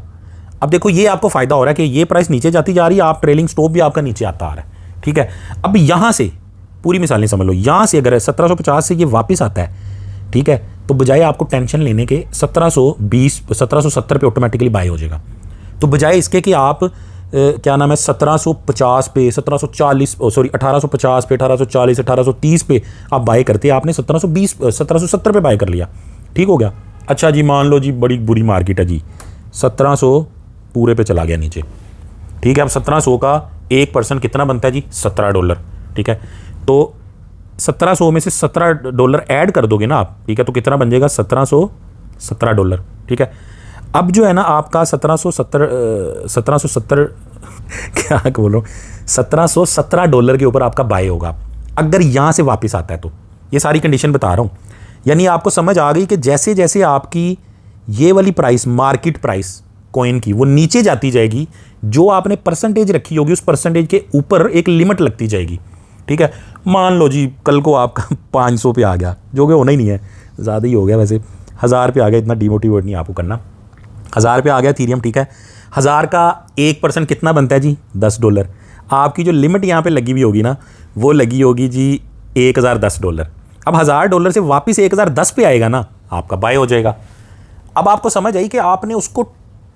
अब देखो ये आपको फ़ायदा हो रहा है कि ये प्राइस नीचे जाती जा रही है आप ट्रेलिंग स्टॉप भी आपका नीचे आता आ रहा है ठीक है अब यहाँ से पूरी मिसाल नहीं समझ लो यहाँ से अगर सत्रह से ये वापस आता है ठीक है तो बजाय आपको टेंशन लेने के 1720 1770 पे ऑटोमेटिकली बाय हो जाएगा तो बजाय इसके कि आप क्या नाम है 1750 पे 1740 सॉरी 1850 पे 1840 1830 पे आप बाय करते आपने 1720 1770 पे बाय कर लिया ठीक हो गया अच्छा जी मान लो जी बड़ी बुरी मार्केट है जी 1700 पूरे पे चला गया नीचे ठीक है अब सत्रह सौ का एक परसेंट कितना बनता है जी सत्रह डॉलर ठीक है तो सत्रह सौ में से सत्रह डॉलर ऐड कर दोगे ना आप ठीक है तो कितना बन जाएगा सत्रह सौ सत्रह डॉलर ठीक है अब जो है ना आपका सत्रह सौ सत्तर सत्रह सौ सत्तर क्या बोल रहा हूँ सत्रह सौ सत्रह डॉलर के ऊपर आपका बाय होगा अगर यहाँ से वापस आता है तो ये सारी कंडीशन बता रहा हूँ यानी आपको समझ आ गई कि जैसे जैसे आपकी ये वाली प्राइस मार्केट प्राइस कॉइन की वो नीचे जाती जाएगी जो आपने परसेंटेज रखी होगी उस परसेंटेज के ऊपर एक लिमिट लगती जाएगी ठीक है मान लो जी कल को आपका पाँच सौ आ गया जो कि होना ही नहीं है ज़्यादा ही हो गया वैसे हज़ार पे आ गया इतना डिमोटिवेट नहीं आपको करना हज़ार पे आ गया थीरियम ठीक है हज़ार का एक परसेंट कितना बनता है जी दस डॉलर आपकी जो लिमिट यहाँ पे लगी हुई होगी ना वो लगी होगी जी एक हज़ार दस डॉलर अब हज़ार डॉलर से वापस एक हज़ार दस पे आएगा ना आपका बाय हो जाएगा अब आपको समझ आई कि आपने उसको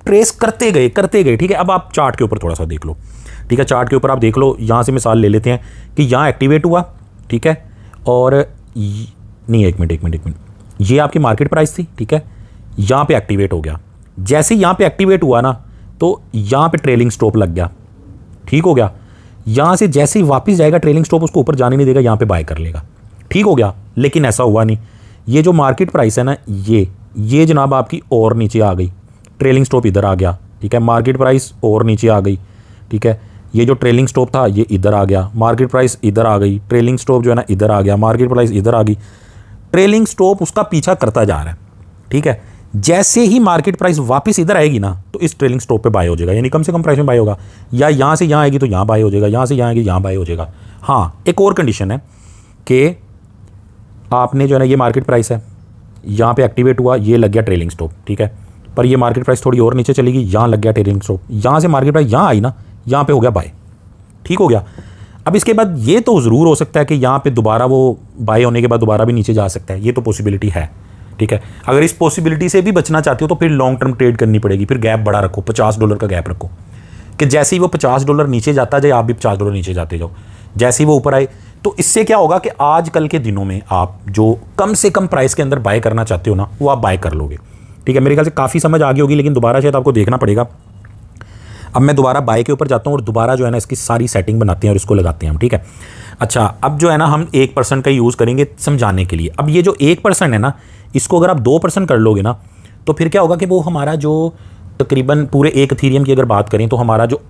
ट्रेस करते गए करते गए ठीक है अब आप चार्ट के ऊपर थोड़ा सा देख लो ठीक है चार्ट के ऊपर आप देख लो यहाँ से मिसाल ले लेते हैं कि यहाँ एक्टिवेट हुआ ठीक है और नहीं एक मिनट एक मिनट एक मिनट ये आपकी मार्केट प्राइस थी ठीक है यहाँ पे एक्टिवेट हो गया जैसे यहाँ पे एक्टिवेट हुआ ना तो यहाँ पे ट्रेलिंग स्टॉप लग गया ठीक हो गया यहाँ से जैसे ही वापस जाएगा ट्रेलिंग स्टॉप उसको ऊपर जाने नहीं देगा यहाँ पे बाय कर लेगा ठीक हो गया लेकिन ऐसा हुआ नहीं ये जो मार्केट प्राइस है ना ये ये जनाब आपकी और नीचे आ गई ट्रेलिंग स्टॉप इधर आ गया ठीक है मार्केट प्राइस और नीचे आ गई ठीक है ये जो ट्रेलिंग स्टॉप था ये इधर आ गया मार्केट प्राइस इधर आ गई ट्रेलिंग स्टॉप जो है ना इधर आ गया मार्केट प्राइस इधर आ गई ट्रेलिंग स्टॉप उसका पीछा करता जा रहा है ठीक है जैसे ही मार्केट प्राइस वापस इधर आएगी ना तो इस ट्रेलिंग स्टॉप पे बाय हो जाएगा यानी कम से कम प्राइस में बाय होगा या यहाँ से यहाँ आएगी तो यहाँ बाय हो जाएगा यहाँ से यहाँ आएगी यहाँ बाय हो जाएगा हाँ एक और कंडीशन है कि आपने जो है ना ये मार्केट प्राइस है यहाँ पे एक्टिवेट हुआ ये लग गया ट्रेलिंग स्टॉप ठीक है पर ये मार्केट प्राइस थोड़ी और नीचे चलेगी यहाँ लग गया टेरिंग स्टॉप यहाँ से मार्केट प्राइस यहाँ आई ना यहाँ पे हो गया बाय ठीक हो गया अब इसके बाद ये तो ज़रूर हो सकता है कि यहाँ पे दोबारा वो बाय होने के बाद दोबारा भी नीचे जा सकता है ये तो पॉसिबिलिटी है ठीक है अगर इस पॉसिबिलिटी से भी बचना चाहते हो तो फिर लॉन्ग टर्म ट्रेड करनी पड़ेगी फिर गैप बड़ा रखो पचास डॉलर का गैप रखो कि जैसे ही वो पचास डॉलर नीचे जाता जाए आप भी पचास डॉलर नीचे जाते जाओ जैसे ही वो ऊपर आए तो इससे क्या होगा कि आज कल के दिनों में आप जो कम से कम प्राइस के अंदर बाय करना चाहते हो ना वो आप बाय कर लोगे ठीक है मेरे ख्याल से काफ़ी समझ आ गई होगी लेकिन दोबारा शायद आपको देखना पड़ेगा अब मैं दोबारा बाइक के ऊपर जाता हूँ और दोबारा जो है ना इसकी सारी सेटिंग बनाते हैं और इसको लगाते हैं हम ठीक है अच्छा अब जो है ना हम एक परसेंट का यूज़ करेंगे समझाने के लिए अब ये जो एक परसेंट है ना इसको अगर आप दो परसेंट कर लोगे ना तो फिर क्या होगा कि वो हमारा जो तकरीबन पूरे एक थीरियम की अगर बात करें तो हमारा जो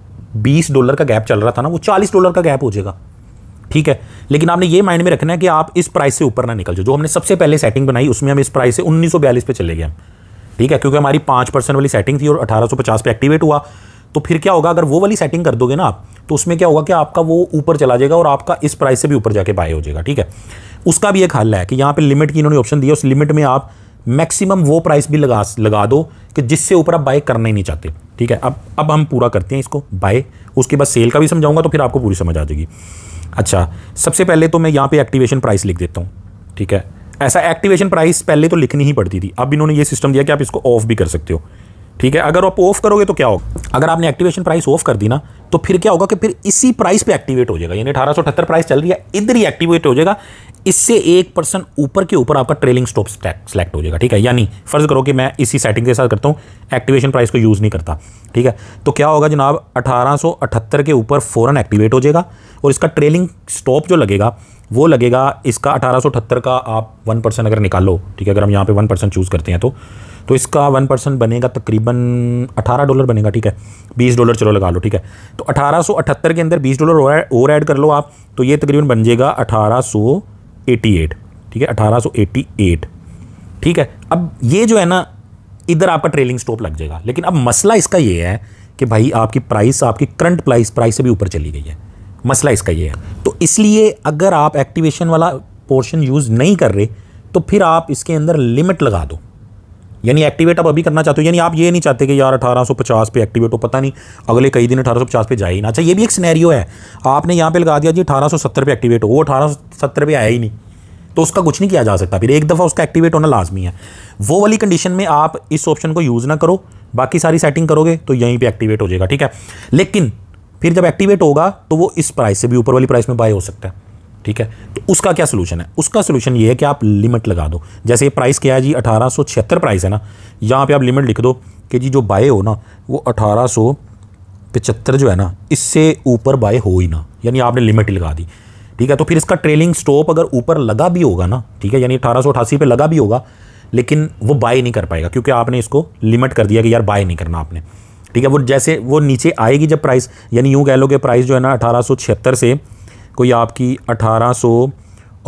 बीस डॉलर का गैप चल रहा था ना वो चालीस डॉलर का गैप हो जाएगा ठीक है लेकिन आपने ये माइंड में रखना है कि आप इस प्राइस से ऊपर ना निकल जाओ जो हमने सबसे पहले सेटिंग बनाई उसमें हम इस प्राइस से उन्नीस पे चले गए ठीक है क्योंकि हमारी पाँच परसेंट वाली सेटिंग थी और अठारह सौ पचास पे एक्टिवेट हुआ तो फिर क्या होगा अगर वो वाली सेटिंग कर दोगे ना आप तो उसमें क्या होगा कि आपका वो ऊपर चला जाएगा और आपका इस प्राइस से भी ऊपर जाके बाय हो जाएगा ठीक है उसका भी एक हल है कि यहाँ पर लिमिट की इन्होंने ऑप्शन दिया उस लिमिट में आप मैक्सिमम वो प्राइस भी लगा लगा दो कि जिससे ऊपर आप बाय करना ही नहीं चाहते ठीक है अब अब हम पूरा करते हैं इसको बाय उसके बाद सेल का भी समझाऊंगा तो फिर आपको पूरी समझ आ जाएगी अच्छा सबसे पहले तो मैं यहाँ पे एक्टिवेशन प्राइस लिख देता हूँ ठीक है ऐसा एक्टिवेशन प्राइस पहले तो लिखनी ही पड़ती थी अब इन्होंने ये सिस्टम दिया कि आप इसको ऑफ भी कर सकते हो ठीक है अगर आप ऑफ करोगे तो क्या होगा अगर आपने एक्टिवेशन प्राइस ऑफ कर दी ना तो फिर क्या होगा कि फिर इसी प्राइस पे एक्टिवेट हो जाएगा यानी अठारह प्राइस चल रही है इधर ही एक्टिवेट हो जाएगा इससे एक परसेंट ऊपर के ऊपर आपका ट्रेलिंग स्टॉप सेलेक्ट हो जाएगा ठीक है यानी फर्ज करो कि मैं इसी सेटिंग के साथ करता हूँ एक्टिवेशन प्राइस को यूज़ नहीं करता ठीक है तो क्या होगा जनाब अठारह के ऊपर फ़ौरन एक्टिवेट हो जाएगा और इसका ट्रेलिंग स्टॉप जो लगेगा वो लगेगा इसका अठारह का आप वन परसेंट अगर निकालो ठीक है अगर हम यहाँ पे वन परसेंट चूज़ करते हैं तो तो इसका वन परसेंट बनेगा तकरीबन 18 डॉलर बनेगा ठीक है 20 डॉलर चलो लगा लो ठीक है तो अठारह के अंदर 20 डॉलर और ऐड कर लो आप तो ये तकरीबन बन जाएगा 1888 ठीक है 1888 ठीक है अब ये जो है ना इधर आपका ट्रेलिंग स्टॉप लग जाएगा लेकिन अब मसला इसका ये है कि भाई आपकी प्राइस आपकी करंट प्राइस प्राइस से भी ऊपर चली गई है मसला इसका ये है तो इसलिए अगर आप एक्टिवेशन वाला पोर्शन यूज़ नहीं कर रहे तो फिर आप इसके अंदर लिमिट लगा दो यानी एक्टिवेट आप अभी करना चाहते हो यानी आप ये नहीं चाहते कि यार 1850 पे एक्टिवेट हो पता नहीं अगले कई दिन 1850 पे जाए ही ना अच्छा ये भी एक सिनेरियो है आपने यहाँ पे लगा दिया जी 1870 पे एक्टिवेट हो वो 1870 पे आया ही नहीं तो उसका कुछ नहीं किया जा सकता फिर एक दफ़ा उसका एक्टिवेट होना लाजमी है वो वाली कंडीशन में आप इस ऑप्शन को यूज़ ना करो बाकी सारी सेटिंग करोगे तो यहीं पर एक्टिवेट हो जाएगा ठीक है लेकिन फिर जब एक्टिवेट होगा तो वो इस प्राइस से भी ऊपर वाली प्राइस में बाय हो सकता है ठीक है तो उसका क्या सोल्यूशन है उसका सोल्यूशन ये है कि आप लिमिट लगा दो जैसे ये प्राइस क्या है जी अठारह प्राइस है ना यहाँ पे आप लिमिट लिख दो कि जी जो बाय हो ना वो अठारह जो है ना इससे ऊपर बाय हो ही ना यानी आपने लिमिट लगा दी ठीक है तो फिर इसका ट्रेलिंग स्टॉप अगर ऊपर लगा भी होगा ना ठीक है यानी अठारह सौ लगा भी होगा लेकिन वो बाय नहीं कर पाएगा क्योंकि आपने इसको लिमिट कर दिया कि यार बाय नहीं करना आपने ठीक है वो जैसे वो नीचे आएगी जब प्राइस यानी यूँ कह लो कि प्राइस जो है ना अठारह से कोई आपकी अठारह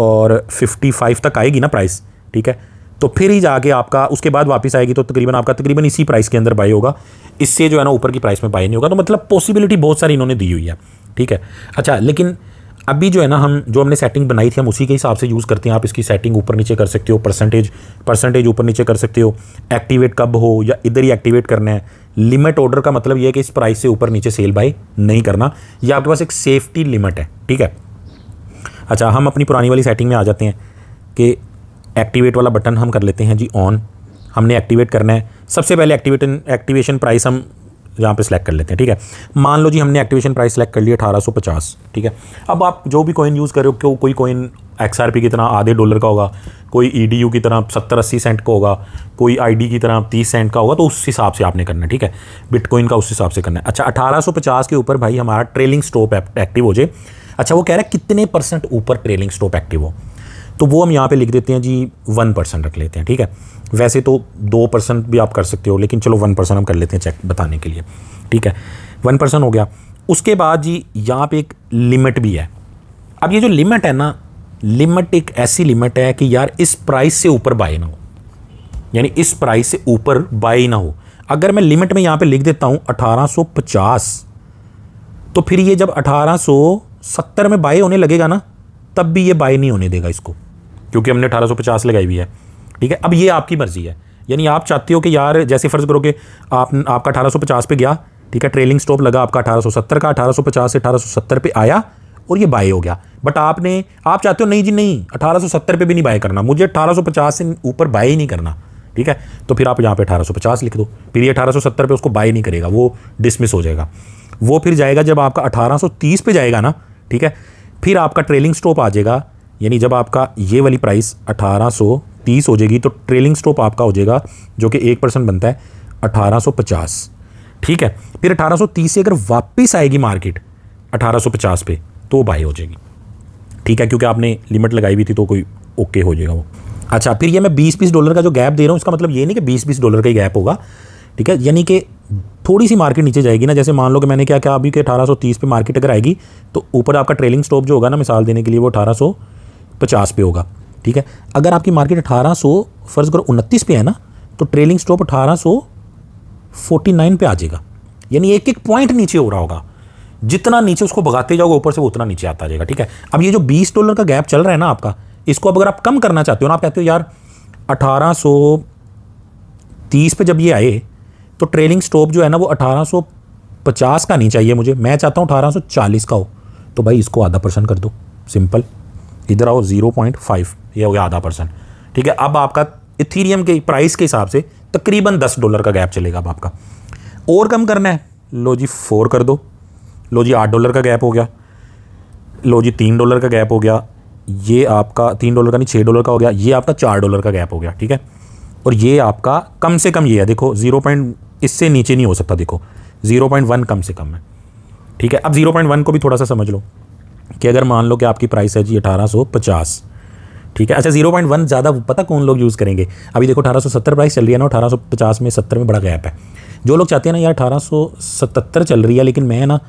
और फिफ्टी फाइव तक आएगी ना प्राइस ठीक है तो फिर ही जाके आपका उसके बाद वापस आएगी तो तकरीबन आपका तकरीबन इसी प्राइस के अंदर बाई होगा इससे जो है ना ऊपर की प्राइस में बाई नहीं होगा तो मतलब पॉसिबिलिटी बहुत सारी इन्होंने दी हुई है ठीक है अच्छा लेकिन अभी जो है ना हम जो हमने सेटिंग बनाई थी हम उसी के हिसाब से यूज़ करते हैं आप इसकी सेटिंग ऊपर नीचे कर सकते हो परसेंटेज परसेंटेज ऊपर नीचे कर सकते हो एक्टिवेट कब हो या इधर ही एक्टिवेट करना है लिमिट ऑर्डर का मतलब यह है कि इस प्राइस से ऊपर नीचे सेल बाई नहीं करना यह आपके पास एक सेफ्टी लिमिट है ठीक है अच्छा हम अपनी पुरानी वाली सेटिंग में आ जाते हैं कि एक्टिवेट वाला बटन हम कर लेते हैं जी ऑन हमने एक्टिवेट करना है सबसे पहले एक्टिवेटन एक्टिवेशन प्राइस हम तो यहाँ पे सेलेक्ट कर लेते हैं ठीक है मान लो जी हमने एक्टिवेशन प्राइस सेलेक्ट कर लिया अठारह सौ पचास ठीक है अब आप जो भी कॉइन यूज़ करो क्यों कोई कॉइन एक्स आर पी की तरह आधे डॉलर का होगा कोई ई डी यू की तरह सत्तर अस्सी सेंट का होगा कोई आई डी की तरह तीस सेंट का होगा तो उस हिसाब से आपने करना है ठीक है बिटकॉइन का उस हिसाब से करना है अच्छा अठारह सौ पचास के ऊपर भाई हमारा ट्रेलिंग स्टॉप एक्टिव हो जाए अच्छा वो कह रहा है कितने परसेंट ऊपर ट्रेलिंग स्टॉप एक्टिव हो तो वो हम यहाँ पे लिख देते हैं जी वन परसेंट रख लेते हैं ठीक है वैसे तो दो परसेंट भी आप कर सकते हो लेकिन चलो वन परसेंट हम कर लेते हैं चेक बताने के लिए ठीक है वन परसेंट हो गया उसके बाद जी यहाँ पे एक लिमिट भी है अब ये जो लिमिट है ना लिमिट एक ऐसी लिमिट है कि यार इस प्राइस से ऊपर बाय ना हो यानी इस प्राइस से ऊपर बाय ना हो अगर मैं लिमिट में यहाँ पे लिख देता हूँ 1850 तो फिर ये जब 1870 में बाय होने लगेगा ना तब भी ये बाय नहीं होने देगा इसको क्योंकि हमने 1850 लगाई हुई है ठीक है अब ये आपकी मर्ज़ी है यानी आप चाहते हो कि यार जैसे फ़र्ज़ करो कि आप आपका 1850 पे गया ठीक है ट्रेलिंग स्टॉप लगा आपका 1870 का 1850 से 1870 पे आया और ये बाय हो गया बट आपने आप चाहते हो नहीं जी नहीं 1870 पे भी नहीं बाय करना मुझे 1850 से ऊपर बाय ही नहीं करना ठीक है तो फिर आप यहाँ पे 1850 लिख दो फिर ये 1870 पे उसको बाय नहीं करेगा वो डिसमिस हो जाएगा वो फिर जाएगा जब आपका अठारह पे जाएगा ना ठीक है फिर आपका ट्रेलिंग स्टॉप आ जाएगा यानी जब आपका ये वाली प्राइस अठारह तीस हो जाएगी तो ट्रेलिंग स्टॉप आपका हो जाएगा जो कि एक परसेंट बनता है अठारह सौ पचास ठीक है फिर अठारह सौ तीस से अगर वापस आएगी मार्केट अठारह सौ पचास पे तो बाई हो जाएगी ठीक है क्योंकि आपने लिमिट लगाई हुई थी तो कोई ओके हो जाएगा वो अच्छा फिर ये मैं बीस बीस डॉलर का जो गैप दे रहा हूँ उसका मतलब ये नहीं कि बीस बीस डॉलर का ही गैप होगा ठीक है यानी कि थोड़ी सी मार्केट नीचे जाएगी ना जैसे मान लो कि मैंने क्या क्या अभी के 1830 पे मार्केट अगर आएगी तो ऊपर आपका ट्रेलिंग स्टॉप जो होगा ना मिसाल देने के लिए वो 1850 पे होगा ठीक है अगर आपकी मार्केट अठारह सौ फर्ज करो उनतीस पे है ना तो ट्रेलिंग स्टॉप अठारह सौ फोर्टी नाइन पे आ जाएगा यानी एक एक पॉइंट नीचे हो रहा होगा जितना नीचे उसको भगाते जाओगे ऊपर से वो उतना नीचे आता जाएगा ठीक है अब ये जो बीस डॉलर का गैप चल रहा है ना आपका इसको अब अगर आप कम करना चाहते हो ना आप कहते हो यार अठारह तीस पे जब ये आए तो ट्रेलिंग स्टॉप जो है ना वो अठारह पचास का नहीं चाहिए मुझे मैं चाहता हूँ अठारह चालीस का हो तो भाई इसको आधा परसेंट कर दो सिंपल इधर आओ ज़ीरो पॉइंट फाइव ये हो गया आधा परसेंट ठीक है अब आपका इथीरियम के प्राइस के हिसाब से तकरीबन दस डॉलर का गैप चलेगा अब आपका और कम करना है लो जी फोर कर दो लो जी आठ डॉलर का गैप हो गया लो जी तीन डॉलर का गैप हो गया ये आपका तीन डॉलर का नहीं छः डॉलर का हो गया ये आपका चार डॉलर का गैप हो गया ठीक है और ये आपका कम से कम ये है देखो ज़ीरो पॉइंट इससे नीचे नहीं हो सकता देखो ज़ीरो पॉइंट वन कम से कम है ठीक है अब ज़ीरो पॉइंट वन को भी थोड़ा सा समझ लो कि अगर मान लो कि आपकी प्राइस है जी अठारह सौ पचास ठीक है अच्छा जीरो पॉइंट वन ज़्यादा पता कौन लोग यूज़ करेंगे अभी देखो अठारह सौ सत्तर प्राइस चल रही है ना अठारह सौ पचास में सत्तर में बड़ा गैप है जो लोग चाहते हैं ना यार अठारह सौ सतहत्तर चल रही है लेकिन मैं ना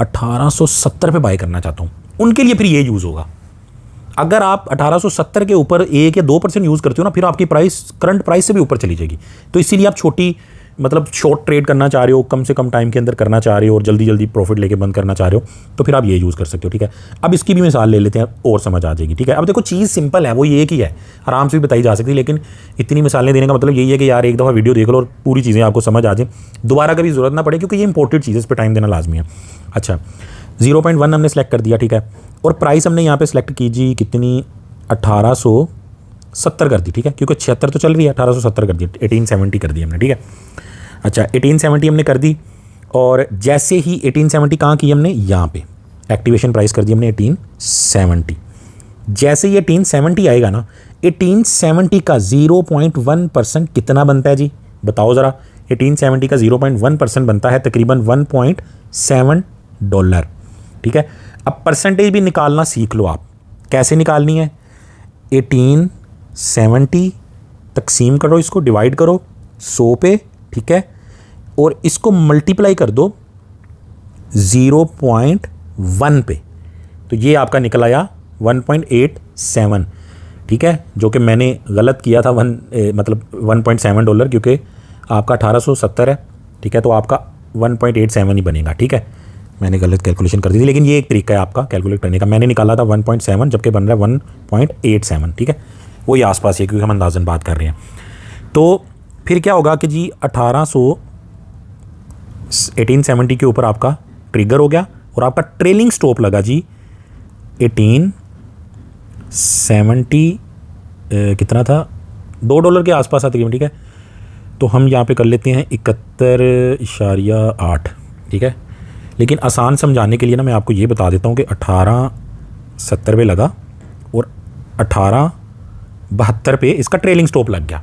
अठारह सौ सत्तर पर बाय करना चाहता हूँ उनके लिए फिर ये यूज़ होगा अगर आप 1870 के ऊपर एक या दो परसेंट यूज़ करते हो ना फिर आपकी प्राइस करंट प्राइस से भी ऊपर चली जाएगी तो इसीलिए आप छोटी मतलब शॉर्ट ट्रेड करना चाह रहे हो कम से कम टाइम के अंदर करना चाह रहे हो और जल्दी जल्दी प्रॉफिट लेके बंद करना चाह रहे हो तो फिर आप ये यूज़ कर सकते हो ठीक है अब इसकी भी मिसाल ले लेते हैं और समझ आ जाएगी ठीक है अब देखो चीज़ सिंपल है वो ये ही है आराम से भी बताई जा सकती है लेकिन इतनी मिसालें देने का मतलब यही है कि यार एक दफ़ा वीडियो देख लो और पूरी चीज़ें आपको समझ आ जाए दोबारा कभी ज़रूरत ना पड़े क्योंकि ये इंपॉर्टेंट चीज़ है इस पर टाइम देना लाजमी है अच्छा जीरो पॉइंट वन हमने सेलेक्ट कर दिया ठीक है और प्राइस हमने यहाँ पे सेलेक्ट की जी कितनी अठारह सौ सत्तर कर दी ठीक है क्योंकि छिहत्तर तो चल रही है अठारह सौ सत्तर कर दी एटीन सेवेंटी कर दी हमने ठीक है अच्छा 1870 हमने कर दी और जैसे ही 1870 सेवेंटी कहाँ की हमने यहाँ पे एक्टिवेशन प्राइस कर दी हमने 1870 जैसे ही एटीन सेवनटी आएगा ना 1870 का 0.1 परसेंट कितना बनता है जी बताओ ज़रा 1870 का 0.1 परसेंट बनता है तकरीबन 1.7 डॉलर ठीक है अब परसेंटेज भी निकालना सीख लो आप कैसे निकालनी है 1870 तकसीम करो इसको डिवाइड करो सौ पे ठीक है और इसको मल्टीप्लाई कर दो ज़ीरो पॉइंट वन पे तो ये आपका निकल आया वन पॉइंट एट सेवन ठीक है जो कि मैंने गलत किया था वन ए, मतलब वन पॉइंट सेवन डॉलर क्योंकि आपका अठारह सौ सत्तर है ठीक है तो आपका वन पॉइंट एट सेवन ही बनेगा ठीक है मैंने गलत कैलकुलेशन कर दी थी लेकिन ये एक तरीका है आपका कैलकुलेट करने का मैंने निकाला था 1.7 जबकि बन रहा है 1.87 ठीक है वही आसपास है क्योंकि हम अंदाजन बात कर रहे हैं तो फिर क्या होगा कि जी 1800 1870 के ऊपर आपका ट्रिगर हो गया और आपका ट्रेलिंग स्टॉप लगा जी 1870 कितना था दो डॉलर के आसपास आता ठीक है तो हम यहाँ पे कर लेते हैं इकहत्तर इशारिया आठ ठीक है लेकिन आसान समझाने के लिए ना मैं आपको ये बता देता हूँ कि अठारह सत्तर पे लगा और अठारह बहत्तर पे इसका ट्रेलिंग स्टॉप लग गया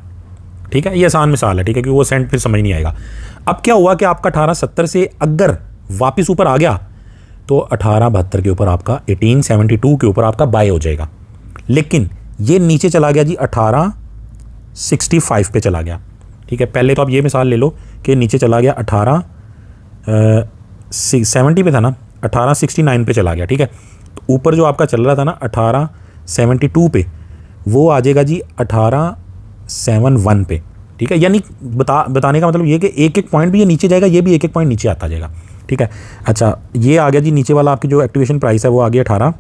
ठीक है ये आसान मिसाल है ठीक है क्योंकि वो सेंट फिर समझ नहीं आएगा अब क्या हुआ कि आपका अठारह सत्तर से अगर वापस ऊपर आ गया तो अठारह बहत्तर के ऊपर आपका एटीन सेवनटी टू के ऊपर आपका बाय हो जाएगा लेकिन ये नीचे चला गया जी अठारह सिक्सटी फाइव पे चला गया ठीक है पहले तो आप ये मिसाल ले लो कि नीचे चला गया अठारह सेवेंटी पे था ना अठारह सिक्सटी नाइन पे चला गया ठीक है तो ऊपर जो आपका चल रहा था ना अठारह सेवेंटी टू पे वो आ जाएगा जी अठारह सेवन वन पे ठीक है यानी बता बताने का मतलब ये कि एक एक पॉइंट भी ये नीचे जाएगा ये भी एक एक पॉइंट नीचे आता जाएगा ठीक है अच्छा ये आ गया जी नीचे वाला आपकी जो एक्टिवेशन प्राइस है वो आ गई अठारह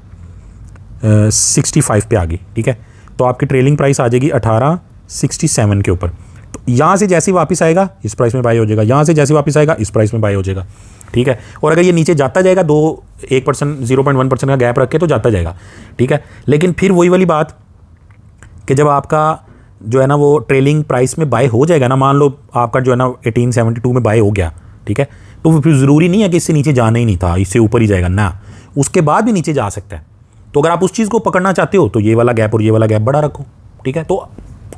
सिक्सटी फाइव पर आ गई ठीक है तो आपकी ट्रेलिंग प्राइस आ जाएगी अठारह सिक्सटी सेवन के ऊपर तो यहाँ से जैसे वापस आएगा इस प्राइस में बाई हो जाएगा यहाँ से जैसे वापस आएगा इस प्राइस में बाई हो जाएगा ठीक है और अगर ये नीचे जाता जाएगा दो एक percent zero point one percent का गैप रख के तो जाता जाएगा ठीक है लेकिन फिर वही वाली बात कि जब आपका जो है ना वो ट्रेलिंग प्राइस में बाय हो जाएगा ना मान लो आपका जो है ना 1872 में बाय हो गया ठीक है तो फिर ज़रूरी नहीं है कि इससे नीचे जाना ही नहीं था इससे ऊपर ही जाएगा ना उसके बाद भी नीचे जा सकता है तो अगर आप उस चीज़ को पकड़ना चाहते हो तो ये वाला गैप और ये वाला गैप बड़ा रखो ठीक है तो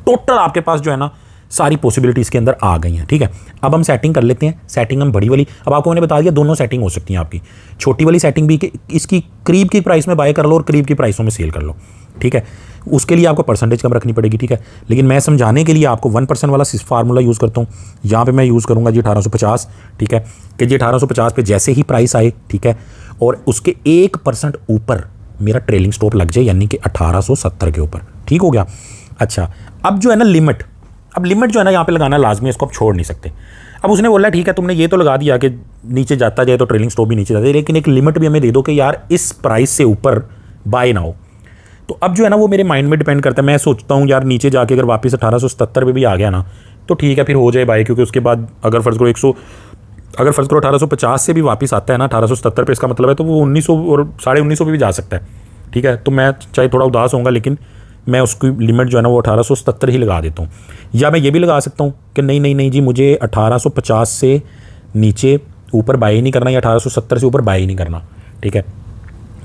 टोटल आपके पास जो है ना सारी पॉसिबिलिटीज़ के अंदर आ गई हैं ठीक है अब हम सेटिंग कर लेते हैं सेटिंग हम बड़ी वाली अब आपको मैंने बता दिया दोनों सेटिंग हो सकती हैं आपकी छोटी वाली सेटिंग भी कि इसकी करीब की प्राइस में बाय कर लो और करीब की प्राइसों में सेल कर लो ठीक है उसके लिए आपको परसेंटेज कम रखनी पड़ेगी ठीक है लेकिन मैं समझाने के लिए आपको वन परसेंट वाला फार्मूला यूज़ करता हूँ यहाँ पे मैं यूज़ करूँगा जी पचास ठीक है कि जी पचास पे जैसे ही प्राइस आए ठीक है और उसके एक परसेंट ऊपर मेरा ट्रेलिंग स्टॉप लग जाए यानी कि सत्तर के ऊपर ठीक हो गया अच्छा अब जो है ना लिमिट अब लिमिट जो है ना यहाँ पर लगाना लाजमी है इसको आप छोड़ नहीं सकते अब उसने बोला ठीक है तुमने ये तो लगा दिया कि नीचे जाता जाए तो ट्रेलिंग स्टॉप भी नीचे जाता है लेकिन एक लिमिट भी हमें दे दो कि यार इस प्राइस से ऊपर बाय ना हो तो अब जो है ना वो मेरे माइंड में डिपेंड करता है मैं सोचता हूँ यार नीचे जाके अगर वापस अठारह सौ सत्तर पर भी आ गया ना तो ठीक है फिर हो जाए बाई क्योंकि उसके बाद अगर फ़र्ज़ करो एक सौ अगर फ़र्ज़ करो अठारह सौ पचास से भी वापस आता है ना अठारह सौ सत्तर पर इसका मतलब है तो वो उन्नीस सौ और साढ़े उन्नीस सौ पर भी जा सकता है ठीक है तो मैं चाहे थोड़ा उदास होऊंगा लेकिन मैं उसकी लिमिट जो है ना वो अठारह सौ सत्तर ही लगा देता हूँ या मैं ये भी लगा सकता हूँ कि नहीं नहीं नहीं जी मुझे अठारह सौ पचास से नीचे ऊपर बाई नहीं करना या अठारह सौ सत्तर से ऊपर बाई नहीं करना ठीक है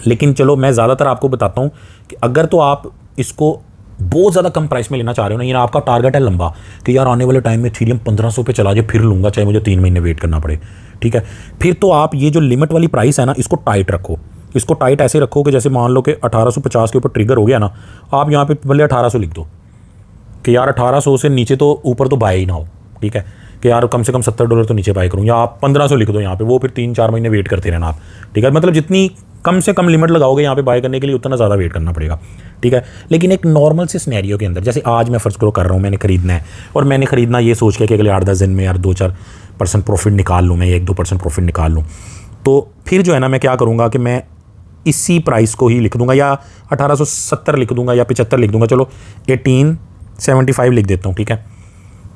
लेकिन चलो मैं ज़्यादातर आपको बताता हूँ कि अगर तो आप इसको बहुत ज़्यादा कम प्राइस में लेना चाह रहे हो ना ये ना आपका टारगेट है लंबा कि यार आने वाले टाइम में थीरियम पंद्रह सौ पे चला जाए फिर लूँगा चाहे मुझे तीन महीने वेट करना पड़े ठीक है फिर तो आप ये जो लिमिट वाली प्राइस है ना इसको टाइट रखो इसको टाइट ऐसे रखो कि जैसे मान लो कि 1850 के ऊपर ट्रिगर हो गया ना आप यहाँ पे पहले 1800 लिख दो कि यार 1800 से नीचे तो ऊपर तो बाय ही ना हो ठीक है कि यार कम से कम सत्तर डॉलर तो नीचे बाय करूँ या आप पंद्रह लिख दो यहाँ पे वो फिर तीन चार महीने वेट करते रहना आप ठीक है मतलब जितनी कम से कम लिमिट लगाओगे यहाँ पे बाय करने के लिए उतना ज़्यादा वेट करना पड़ेगा ठीक है लेकिन एक नॉर्मल से स्नैरियो के अंदर जैसे आज मैं फ़र्ज़ ग्रो कर रहा हूँ मैंने खरीदना है और मैंने खरीदना ये सोच के कि अगले आठ दस दिन में यार दो चार परसेंट प्रॉफिट निकाल लूँ मैं एक दो परसेंट प्रॉफिट निकाल लूँ तो फिर जो है ना मैं क्या करूँगा कि मैं इसी प्राइस को ही लिख दूंगा या 1870 लिख दूंगा या पिछहत्तर लिख दूंगा चलो 1875 लिख देता हूँ ठीक है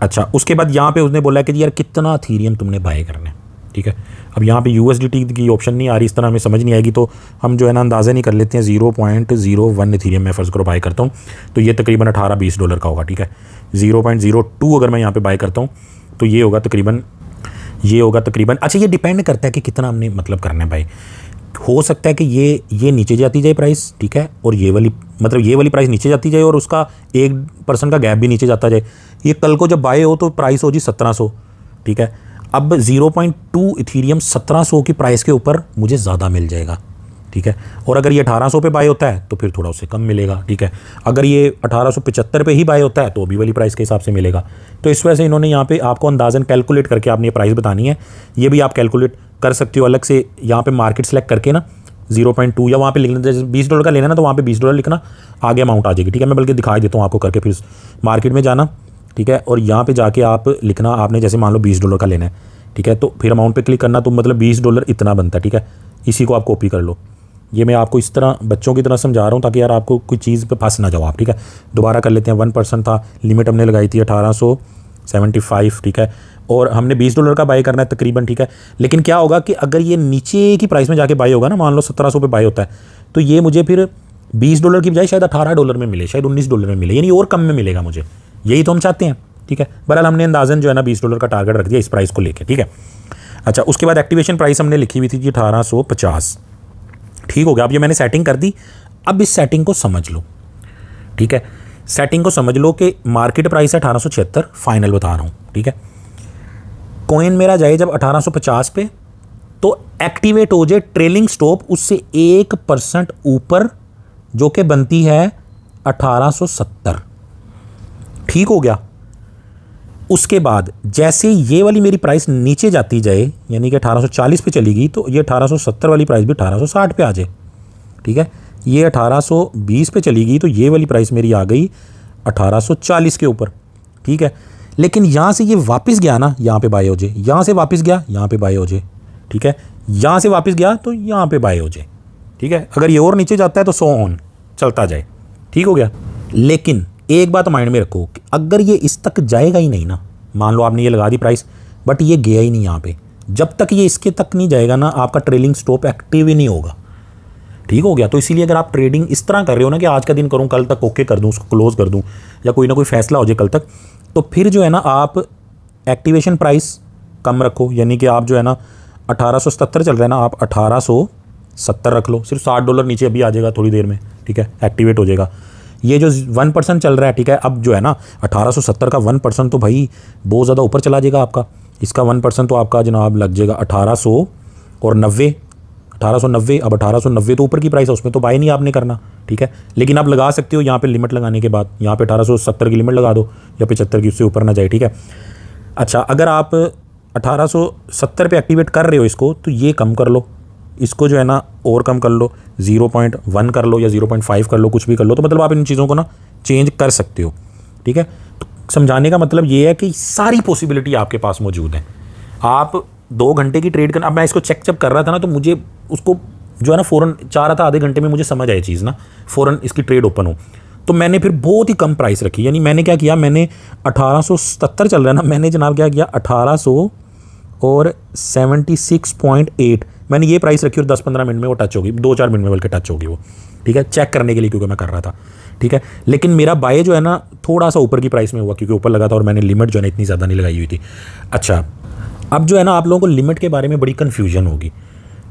अच्छा उसके बाद यहाँ पे उसने बोला कि यार कितना थीरियम तुमने बाय करना है ठीक है अब यहाँ पे यू की ऑप्शन नहीं आ रही इस तरह हमें समझ नहीं आएगी तो हम जो है ना अंदाज़ा नहीं कर लेते हैं जीरो पॉइंट जीरो वन थी मैं फ़र्ज़ करो बाई करता हूँ तो ये तकरीबन अठारह बीस डॉलर का होगा ठीक है जीरो पॉइंट जीरो टू अगर मैं यहाँ पे बाई करता हूँ तो ये होगा तकरीबन ये होगा तकरीबन अच्छा ये डिपेंड करता है कि कितना हमने मतलब करना है भाई हो सकता है कि ये ये नीचे जाती जाए प्राइस ठीक है और ये वाली मतलब ये वाली प्राइस नीचे जाती जाए और उसका एक परसेंट का गैप भी नीचे जाता जाए ये कल को जब बाय हो तो प्राइस हो जी सत्रह सौ ठीक है अब 0.2 इथीरियम सत्रह की प्राइस के ऊपर मुझे ज़्यादा मिल जाएगा ठीक है और अगर ये 1800 पे बाय होता है तो फिर थोड़ा उससे कम मिलेगा ठीक है अगर ये 1875 पे ही बाय होता है तो अभी वाली प्राइस के हिसाब से मिलेगा तो इस वजह से इन्होंने यहाँ पे आपको अंदाजन कैलकुलेट करके आपने ये प्राइस बतानी है ये भी आप कैलकुलेट कर सकते हो अलग से यहाँ पर मार्केट सेलेक्ट करके ना जीरो पॉइंट टू या वहाँ पे लिखना जैसे बीस डॉलर का लेना ना तो वहाँ पर बीस डॉलर लिखना आगे अमाउंट आ जाएगी ठीक है मैं बल्कि दिखाई देता हूँ आपको करके फिर मार्केट में जाना ठीक है और यहाँ पे जाके आप लिखना आपने जैसे मान लो बीस डॉलर का लेना है ठीक है तो फिर अमाउंट पे क्लिक करना तो मतलब बीस डॉलर इतना बनता है ठीक है इसी को आप कॉपी कर लो ये मैं आपको इस तरह बच्चों की तरह समझा रहा हूँ ताकि यार आपको कोई चीज़ पे फंस ना जाओ आप ठीक है दोबारा कर लेते हैं वन परसेंट था लिमिट हमने लगाई थी अठारह सौ सेवेंटी फाइव ठीक है और हमने बीस डॉलर का बाय करना है तकरीबन ठीक है लेकिन क्या होगा कि अगर ये नीचे की प्राइस में जाके बाय होगा ना मान लो सत्रह सौ पे बाय होता है तो ये मुझे फिर बीस डॉलर की बजाय शायद अठारह डॉलर में मिले शायद उन्नीस डॉलर में मिले यानी और कम में मिलेगा मुझे यही तो हम चाहते हैं ठीक है बहरहाल हमने अंदाजन जो है ना बीस डॉलर का टारगेट रख दिया इस प्राइस को लेकर ठीक है अच्छा उसके बाद एक्टिवेशन प्राइस हमने लिखी हुई थी जी अठारह ठीक हो गया अब ये मैंने सेटिंग कर दी अब इस सेटिंग को समझ लो ठीक है सेटिंग को समझ लो कि मार्केट प्राइस है अठारह सौ छिहत्तर फाइनल बता रहा हूँ ठीक है कोइन मेरा जाए जब अठारह सौ पचास पे तो एक्टिवेट हो जाए ट्रेलिंग स्टॉप उससे एक परसेंट ऊपर जो कि बनती है अठारह सौ सत्तर ठीक हो गया उसके बाद जैसे ये वाली मेरी प्राइस नीचे जाती जाए यानी कि 1840 पे चली गई तो ये 1870 वाली प्राइस भी 1860 पे आ जाए ठीक है ये 1820 पे चली गई तो ये वाली प्राइस मेरी आ गई 1840 के ऊपर ठीक है लेकिन यहाँ से ये वापस गया ना यहाँ पे बाय हो जाए यहाँ से वापस गया यहाँ पे बाय हो जाए ठीक है यहाँ से वापस गया तो यहाँ पे बाय हो जाए ठीक है अगर ये और नीचे जाता है तो सो ऑन चलता जाए ठीक हो गया लेकिन एक बात माइंड में रखो कि अगर ये इस तक जाएगा ही नहीं ना मान लो आपने ये लगा दी प्राइस बट ये गया ही नहीं यहाँ पे जब तक ये इसके तक नहीं जाएगा ना आपका ट्रेलिंग स्टॉप एक्टिव ही नहीं होगा ठीक हो गया तो इसीलिए अगर आप ट्रेडिंग इस तरह कर रहे हो ना कि आज का दिन करूँ कल तक ओके कर दूँ उसको क्लोज़ कर दूँ या कोई ना कोई फैसला हो जाए कल तक तो फिर जो है ना आप एक्टिवेशन प्राइस कम रखो यानी कि आप जो है ना अठारह चल रहे हैं ना आप अठारह सत्तर रख लो सिर्फ साठ डॉलर नीचे अभी आ जाएगा थोड़ी देर में ठीक है एक्टिवेट हो जाएगा ये जो वन परसेंट चल रहा है ठीक है अब जो है ना 1870 का वन परसेंट तो भाई बहुत ज़्यादा ऊपर चला जाएगा आपका इसका वन परसेंट तो आपका जनाब लग जाएगा अठारह सौ और नब्बे अठारह सौ नब्बे अब अठारह सौ नब्बे तो ऊपर की प्राइस है उसमें तो बाय नहीं आपने करना ठीक है लेकिन आप लगा सकते हो यहाँ पर लिमिट लगाने के बाद यहाँ पर अठारह सौ सत्तर की लिमिट लगा दो या पचहत्तर की उससे ऊपर ना जाए ठीक है अच्छा अगर आप अठारह सौ सत्तर पर एक्टिवेट कर रहे हो इसको तो ये कम कर लो इसको जो है ना ओवरकम कर लो जीरो पॉइंट वन कर लो या जीरो पॉइंट फाइव कर लो कुछ भी कर लो तो मतलब आप इन चीज़ों को ना चेंज कर सकते हो ठीक है तो समझाने का मतलब ये है कि सारी पॉसिबिलिटी आपके पास मौजूद है आप दो घंटे की ट्रेड करना अब मैं इसको चेक चेक कर रहा था ना तो मुझे उसको जो है ना फ़ौरन चाह रहा था आधे घंटे में मुझे समझ आई चीज़ ना फ़ौरन इसकी ट्रेड ओपन हो तो मैंने फिर बहुत ही कम प्राइस रखी यानी मैंने क्या किया मैंने 1870 चल रहा है ना मैंने जनाब क्या किया 1800 और 76.8 मैंने ये प्राइस रखी और दस पंद्रह मिनट में वो टच होगी दो चार मिनट में बल्कि टच होगी वो ठीक है चेक करने के लिए क्योंकि मैं कर रहा था ठीक है लेकिन मेरा बाय जो है ना थोड़ा सा ऊपर की प्राइस में हुआ क्योंकि ऊपर लगा था और मैंने लिमिट जो है ना इतनी ज़्यादा नहीं लगाई हुई थी अच्छा अब जो है ना आप लोगों को लिमिट के बारे में बड़ी कन्फ्यूजन होगी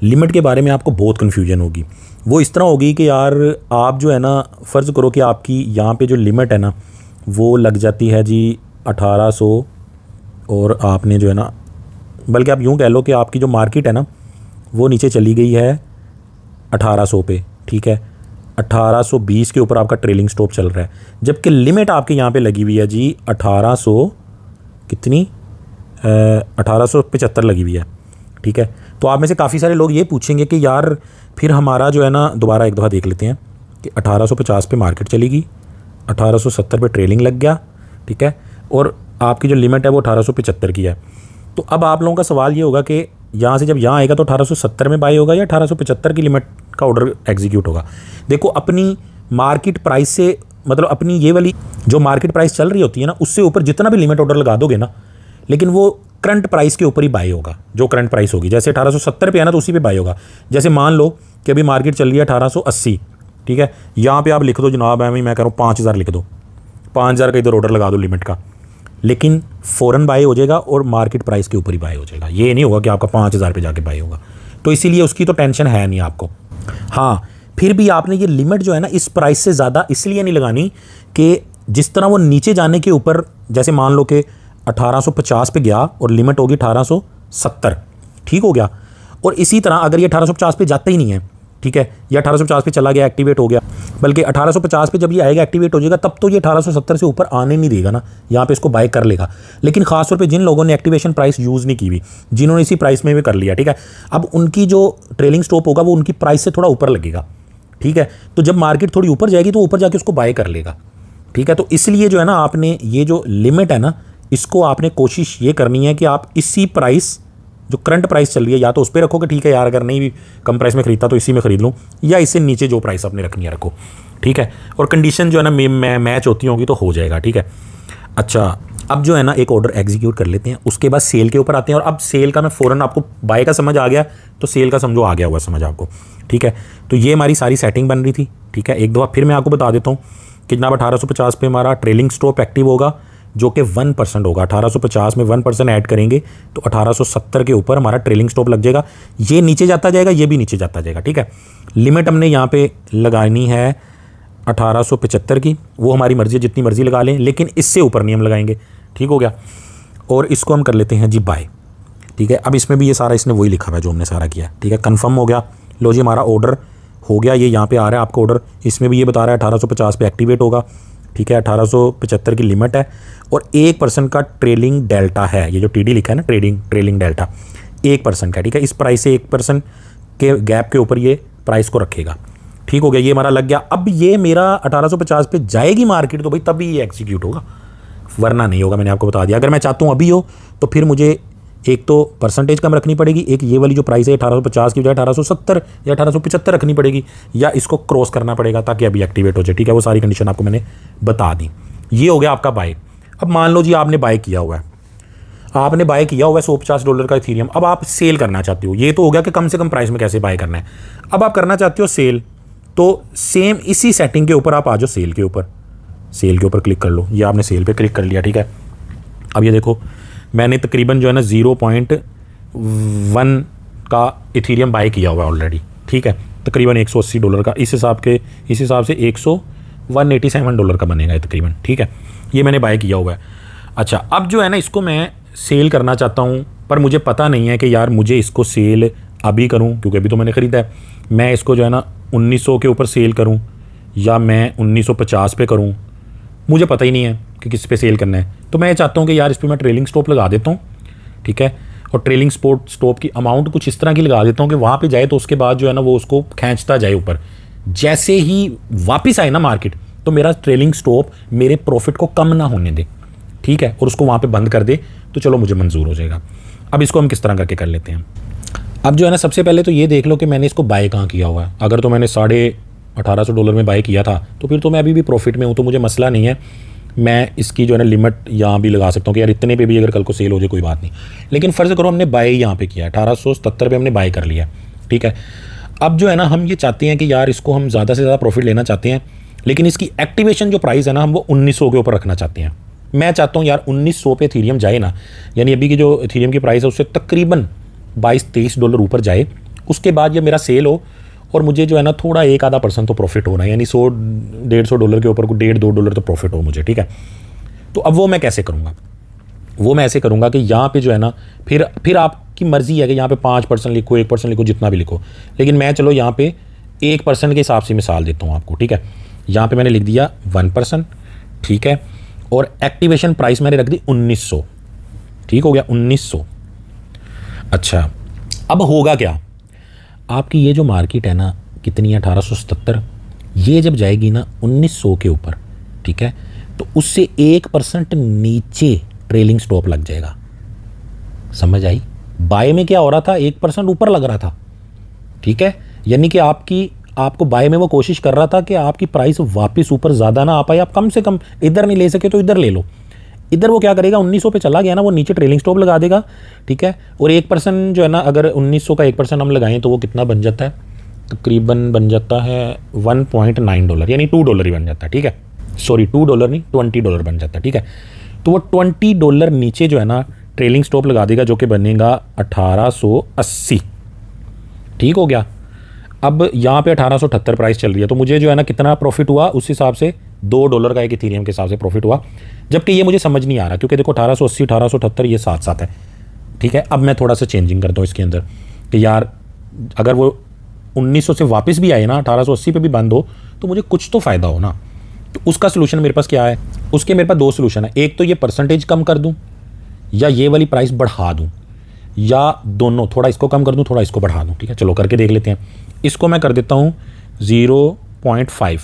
लिमिट के बारे में आपको बहुत कन्फ्यूजन होगी वो इस तरह होगी कि यार आप जो है ना फ़र्ज़ करो कि आपकी यहाँ पे जो लिमिट है ना वो लग जाती है जी 1800 और आपने जो है ना बल्कि आप यूँ कह लो कि आपकी जो मार्केट है ना वो नीचे चली गई है 1800 पे ठीक है 1820 के ऊपर आपका ट्रेलिंग स्टॉप चल रहा है जबकि लिमिट आपके यहाँ पे लगी हुई है जी 1800 कितनी अठारह लगी हुई है ठीक है तो आप में से काफ़ी सारे लोग ये पूछेंगे कि यार फिर हमारा जो है ना दोबारा एक दफ़ा देख लेते हैं कि 1850 पे मार्केट चलेगी 1870 पे ट्रेलिंग लग गया ठीक है और आपकी जो लिमिट है वो अठारह की है तो अब आप लोगों का सवाल ये होगा कि यहाँ से जब यहाँ आएगा तो 1870 में बाई होगा या 1875 की लिमिट का ऑर्डर एग्जीक्यूट होगा देखो अपनी मार्केट प्राइस से मतलब अपनी ये वाली जो मार्केट प्राइस चल रही होती है ना उससे ऊपर जितना भी लिमिट ऑर्डर लगा दोगे ना लेकिन वो करंट प्राइस के ऊपर ही बाई होगा जो करंट प्राइस होगी जैसे 1870 पे है ना तो उसी पे बाई होगा जैसे मान लो कि अभी मार्केट चल रही है 1880 ठीक है यहाँ पे आप लिख दो जनाब है मैं कह रहा हूँ पाँच हज़ार लिख दो पाँच हज़ार का इधर ऑर्डर लगा दो लिमिट का लेकिन फ़ौरन बाई हो जाएगा और मार्केट प्राइस के ऊपर ही बाई हो जाएगा ये नहीं होगा कि आपका पाँच हज़ार पर जाके बाई होगा तो इसीलिए उसकी तो टेंशन है नहीं आपको हाँ फिर भी आपने ये लिमिट जो है ना इस प्राइस से ज़्यादा इसलिए नहीं लगानी कि जिस तरह वो नीचे जाने के ऊपर जैसे मान लो कि 1850 पे गया और लिमिट होगी 1870 ठीक हो गया और इसी तरह अगर ये 1850 पे जाता ही नहीं है ठीक है ये पचास पे चला गया एक्टिवेट हो गया बल्कि 1850 पे जब ये आएगा एक्टिवेट हो जाएगा तब तो ये 1870 से ऊपर आने नहीं देगा ना यहाँ पे इसको बाय कर लेगा लेकिन खासतौर पे जिन लोगों ने एक्टिवेशन प्राइस यूज़ नहीं की हुई जिन्होंने इसी प्राइस में भी कर लिया ठीक है अब उनकी जो ट्रेलिंग स्टॉप होगा वो उनकी प्राइस से थोड़ा ऊपर लगेगा ठीक है तो जब मार्केट थोड़ी ऊपर जाएगी तो ऊपर जाके उसको बाय कर लेगा ठीक है तो इसलिए जो है ना आपने ये जो लिमिट है ना इसको आपने कोशिश ये करनी है कि आप इसी प्राइस जो करंट प्राइस चल रही है या तो उस पर रखो कि ठीक है यार अगर नहीं भी कम प्राइस में खरीदता तो इसी में खरीद लूँ या इससे नीचे जो प्राइस आपने रखनी है रखो ठीक है और कंडीशन जो है ना मैं मैच होती होगी तो हो जाएगा ठीक है अच्छा अब जो है ना एक ऑर्डर एग्जीक्यूट कर लेते हैं उसके बाद सेल के ऊपर आते हैं और अब सेल का मैं फ़ौरन आपको बाय का समझ आ गया तो सेल का समझो आ गया हुआ समझ आपको ठीक है तो ये हमारी सारी सेटिंग बन रही थी ठीक है एक दफा फिर मैं आपको बता देता हूँ कि जनाब अठारह सौ पचास पे हमारा ट्रेलिंग स्टॉप एक्टिव होगा जो कि वन परसेंट होगा 1850 में वन परसेंट ऐड करेंगे तो 1870 के ऊपर हमारा ट्रेलिंग स्टॉप लग जाएगा ये नीचे जाता जाएगा ये भी नीचे जाता जाएगा ठीक है लिमिट हमने यहाँ पे लगानी है 1875 की वो हमारी मर्ज़ी है जितनी मर्ज़ी लगा लें लेकिन इससे ऊपर नहीं हम लगाएंगे ठीक हो गया और इसको हम कर लेते हैं जी बाय ठीक है अब इसमें भी ये सारा इसने वही लिखा हुआ जो हमने सारा किया ठीक है कन्फर्म हो गया लो जी हमारा ऑर्डर हो गया ये यहाँ पे आ रहा है आपका ऑर्डर इसमें भी ये बता रहा है 1850 पे एक्टिवेट होगा ठीक है 1875 की लिमिट है और एक परसेंट का ट्रेलिंग डेल्टा है ये जो टी लिखा है ना ट्रेडिंग ट्रेलिंग डेल्टा एक परसेंट का ठीक है इस प्राइस से एक परसेंट के गैप के ऊपर ये प्राइस को रखेगा ठीक हो गया ये हमारा लग गया अब ये मेरा 1850 पे जाएगी मार्केट तो भाई तभी ये एक्जीक्यूट होगा वरना नहीं होगा मैंने आपको बता दिया अगर मैं चाहता हूँ अभी हो तो फिर मुझे एक तो परसेंटेज कम रखनी पड़ेगी एक ये वाली जो प्राइस है अठारह की बजाय अठारह या अठारह रखनी पड़ेगी या इसको क्रॉस करना पड़ेगा ताकि अभी एक्टिवेट हो जाए ठीक है वो सारी कंडीशन आपको मैंने बता दी ये हो गया आपका बाइक अब मान लो जी आपने बाय किया हुआ है आपने बाय किया हुआ है सौ पचास डॉलर का इथीरियम अब आप सेल करना चाहते हो ये तो हो गया कि कम से कम प्राइस में कैसे बाय करना है अब आप करना चाहते हो सेल तो सेम इसी सेटिंग के ऊपर आप आ जाओ सेल के ऊपर सेल के ऊपर क्लिक कर लो ये आपने सेल पे क्लिक कर लिया ठीक है अब ये देखो मैंने तकरीबन जो है ना ज़ीरो पॉइंट वन का इथीरियम बाय किया हुआ है ऑलरेडी ठीक है तकरीबन एक सौ अस्सी डॉलर का इस हिसाब के इस हिसाब से एक सौ वन एटी सेवन डॉलर का बनेगा तकरीबन ठीक है ये मैंने बाय किया हुआ है अच्छा अब जो है ना इसको मैं सेल करना चाहता हूँ पर मुझे पता नहीं है कि यार मुझे इसको सेल अभी करूँ क्योंकि अभी तो मैंने ख़रीदा है मैं इसको जो है ना 1900 के ऊपर सेल करूँ या मैं 1950 पे करूँ मुझे पता ही नहीं है कि किस पे सेल करना है तो मैं चाहता हूँ कि यार इस पर मैं ट्रेलिंग स्टॉप लगा देता हूँ ठीक है और ट्रेलिंग स्पोर्ट स्टॉप की अमाउंट कुछ इस तरह की लगा देता हूँ कि वहाँ पर जाए तो उसके बाद जो है ना वो उसको खींचता जाए ऊपर जैसे ही वापस आए ना मार्केट तो मेरा ट्रेलिंग स्टॉप मेरे प्रॉफिट को कम ना होने दे ठीक है और उसको वहाँ पे बंद कर दे तो चलो मुझे मंजूर हो जाएगा अब इसको हम किस तरह करके कर लेते हैं अब जो है ना सबसे पहले तो ये देख लो कि मैंने इसको बाय कहाँ किया हुआ है अगर तो मैंने साढ़े अठारह सौ डॉलर में बाय किया था तो फिर तो मैं अभी भी प्रॉफिट में हूँ तो मुझे मसला नहीं है मैं इसकी जो है ना लिमिट यहाँ भी लगा सकता हूँ कि यार इतने पे भी अगर कल को सेल हो जाए कोई बात नहीं लेकिन फ़र्ज़ करो हमने बाय यहाँ पर किया अठारह सौ हमने बाय कर लिया ठीक है अब जो है ना हम ये चाहते हैं कि यार इसको हम ज़्यादा से ज़्यादा प्रॉफिट लेना चाहते हैं लेकिन इसकी एक्टिवेशन जो प्राइस है ना हम वो 1900 के ऊपर रखना चाहते हैं मैं चाहता हूँ यार 1900 पे थीरियम जाए ना यानी अभी की जो थीरियम की प्राइस है उससे तकरीबन 22 तेईस डॉलर ऊपर जाए उसके बाद ये मेरा सेल हो और मुझे जो है ना थोड़ा एक आधा परसेंट तो प्रॉफिट होना यानी सौ डेढ़ सौ डॉलर के ऊपर को डेढ़ दो डॉलर तो प्रॉफिट हो मुझे ठीक है तो अब वो मैं कैसे करूँगा वो मैं ऐसे करूँगा कि यहाँ पे जो है ना फिर फिर आपकी मर्ज़ी है कि यहाँ पे पाँच परसेंट लिखो एक परसेंट लिखो जितना भी लिखो लेकिन मैं चलो यहाँ पे एक परसेंट के हिसाब से मिसाल देता हूँ आपको ठीक है यहाँ पे मैंने लिख दिया वन परसेंट ठीक है और एक्टिवेशन प्राइस मैंने रख दी 1900 ठीक हो गया 1900 अच्छा अब होगा क्या आपकी ये जो मार्केट है ना कितनी है अठारह ये जब जाएगी ना 1900 के ऊपर ठीक है तो उससे एक परसेंट नीचे ट्रेलिंग स्टॉप लग जाएगा समझ आई बाय में क्या हो रहा था एक परसेंट ऊपर लग रहा था ठीक है यानी कि आपकी आपको बाय में वो कोशिश कर रहा था कि आपकी प्राइस वापस ऊपर ज़्यादा ना आ पाए आप कम से कम इधर नहीं ले सके तो इधर ले लो इधर वो क्या करेगा 1900 पे चला गया ना वो नीचे ट्रेलिंग स्टॉप लगा देगा ठीक है और एक परसेंट जो है ना अगर 1900 का एक परसेंट हम लगाएं तो वो कितना बन जाता है तकरीबन बन जाता है 1.9 डॉलर यानी टू डॉलर ही बन जाता है ठीक है सॉरी टू डॉलर नहीं ट्वेंटी डॉलर बन जाता है ठीक है तो वो ट्वेंटी डॉलर नीचे जो है ना ट्रेलिंग स्टॉप लगा देगा जो कि बनेगा अठारह ठीक हो गया अब यहाँ पे अठारह प्राइस चल रही है तो मुझे जो है ना कितना प्रॉफिट हुआ उस हिसाब से दो डॉलर का एक इथीरियम के हिसाब से प्रॉफिट हुआ जबकि ये मुझे समझ नहीं आ रहा क्योंकि देखो अठारह सौ अस्सी अठारह सौ ये साथ साथ है ठीक है अब मैं थोड़ा सा चेंजिंग करता हूँ इसके अंदर कि यार अगर वो 1900 से वापस भी आए ना 1880 पे भी बंद हो तो मुझे कुछ तो फ़ायदा हो ना तो उसका सलूशन मेरे पास क्या है उसके मेरे पास दो सलूशन है एक तो ये परसेंटेज कम कर दूँ या ये वाली प्राइस बढ़ा दूँ या दोनों थोड़ा इसको कम कर दूँ थोड़ा इसको बढ़ा दूँ ठीक है चलो करके देख लेते हैं इसको मैं कर देता हूँ ज़ीरो पॉइंट फाइव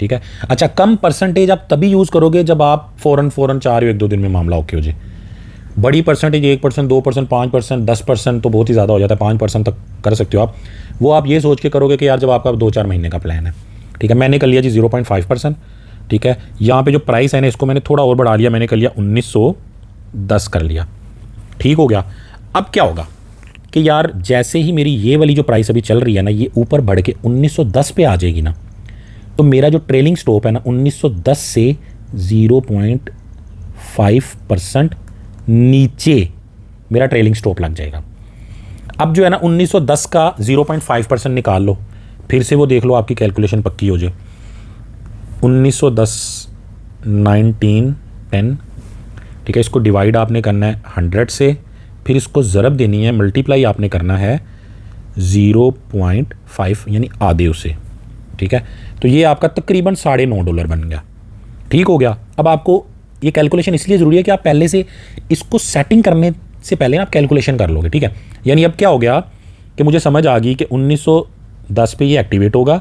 ठीक है अच्छा कम परसेंटेज आप तभी यूज़ करोगे जब आप फ़ौरन फ़ौरन चार एक दो दिन में मामला ओके हो जाए बड़ी परसेंटेज एक परसेंट दो परसेंट पाँच परसेंट दस परसेंट तो बहुत ही ज़्यादा हो जाता है पाँच परसेंट तक कर सकते हो आप वो आप ये सोच के करोगे कि यार जब आपका दो चार महीने का प्लान है ठीक है मैंने कर लिया जी जीरो पॉइंट फाइव परसेंट ठीक है यहाँ पे जो प्राइस है ना इसको मैंने थोड़ा और बढ़ा लिया मैंने कर लिया उन्नीस सौ दस कर लिया ठीक हो गया अब क्या होगा कि यार जैसे ही मेरी ये वाली जो प्राइस अभी चल रही है ना ये ऊपर बढ़ के 1910 पे आ जाएगी ना तो मेरा जो ट्रेलिंग स्टॉप है ना 1910 से 0.5 परसेंट नीचे मेरा ट्रेलिंग स्टॉप लग जाएगा अब जो है ना 1910 का 0.5 परसेंट निकाल लो फिर से वो देख लो आपकी कैलकुलेशन पक्की हो जाए 1910 19 ठीक है इसको डिवाइड आपने करना है 100 से फिर इसको ज़रब देनी है मल्टीप्लाई आपने करना है ज़ीरो पॉइंट फाइव यानी आधे उसे ठीक है तो ये आपका तकरीबन साढ़े नौ डॉलर बन गया ठीक हो गया अब आपको ये कैलकुलेशन इसलिए ज़रूरी है कि आप पहले से इसको सेटिंग करने से पहले आप कैलकुलेशन कर लोगे ठीक है यानी अब क्या हो गया कि मुझे समझ आ गई कि 1910 पे ये एक्टिवेट होगा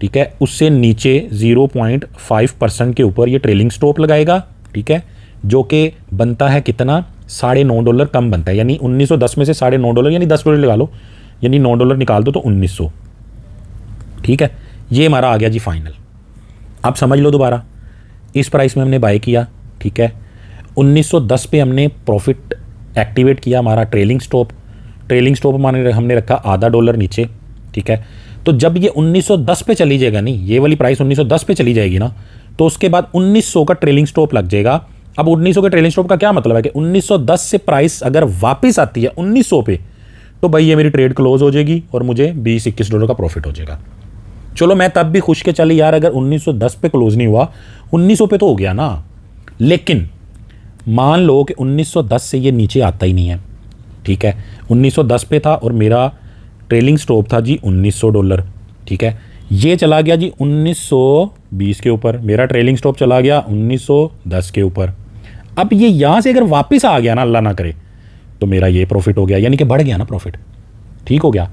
ठीक है उससे नीचे 0.5 परसेंट के ऊपर ये ट्रेलिंग स्टॉप लगाएगा ठीक है जो कि बनता है कितना साढ़े नौ डॉलर कम बनता है यानी 1910 में से साढ़े नौ डॉलर यानी दस डॉलर लगा लो यानी नौ डॉलर निकाल दो तो 1900 ठीक है ये हमारा आ गया जी फाइनल आप समझ लो दोबारा इस प्राइस में हमने बाय किया ठीक है 1910 पे हमने प्रॉफिट एक्टिवेट किया हमारा ट्रेलिंग स्टॉप ट्रेलिंग स्टॉप हमारे हमने रखा आधा डॉलर नीचे ठीक है तो जब ये 1910 पे चली जाएगा नहीं ये वाली प्राइस 1910 पे चली जाएगी ना तो उसके बाद 1900 का ट्रेलिंग स्टॉप लग जाएगा अब 1900 के ट्रेलिंग स्टॉप का क्या मतलब है कि 1910 से प्राइस अगर वापस आती है 1900 पे तो भाई ये मेरी ट्रेड क्लोज हो जाएगी और मुझे बीस इक्कीस डॉलर का प्रॉफिट हो जाएगा चलो मैं तब भी खुश के चले यार अगर 1910 पे क्लोज नहीं हुआ 1900 पे तो हो गया ना लेकिन मान लो कि 1910 से ये नीचे आता ही नहीं है ठीक है उन्नीस पे था और मेरा ट्रेलिंग स्टॉप था जी उन्नीस डॉलर ठीक है ये चला गया जी 1920 के ऊपर मेरा ट्रेलिंग स्टॉप चला गया 1910 के ऊपर अब ये यहाँ से अगर वापस आ गया ना अल्लाह ना करे तो मेरा ये प्रॉफिट हो गया यानी कि बढ़ गया ना प्रॉफिट ठीक हो गया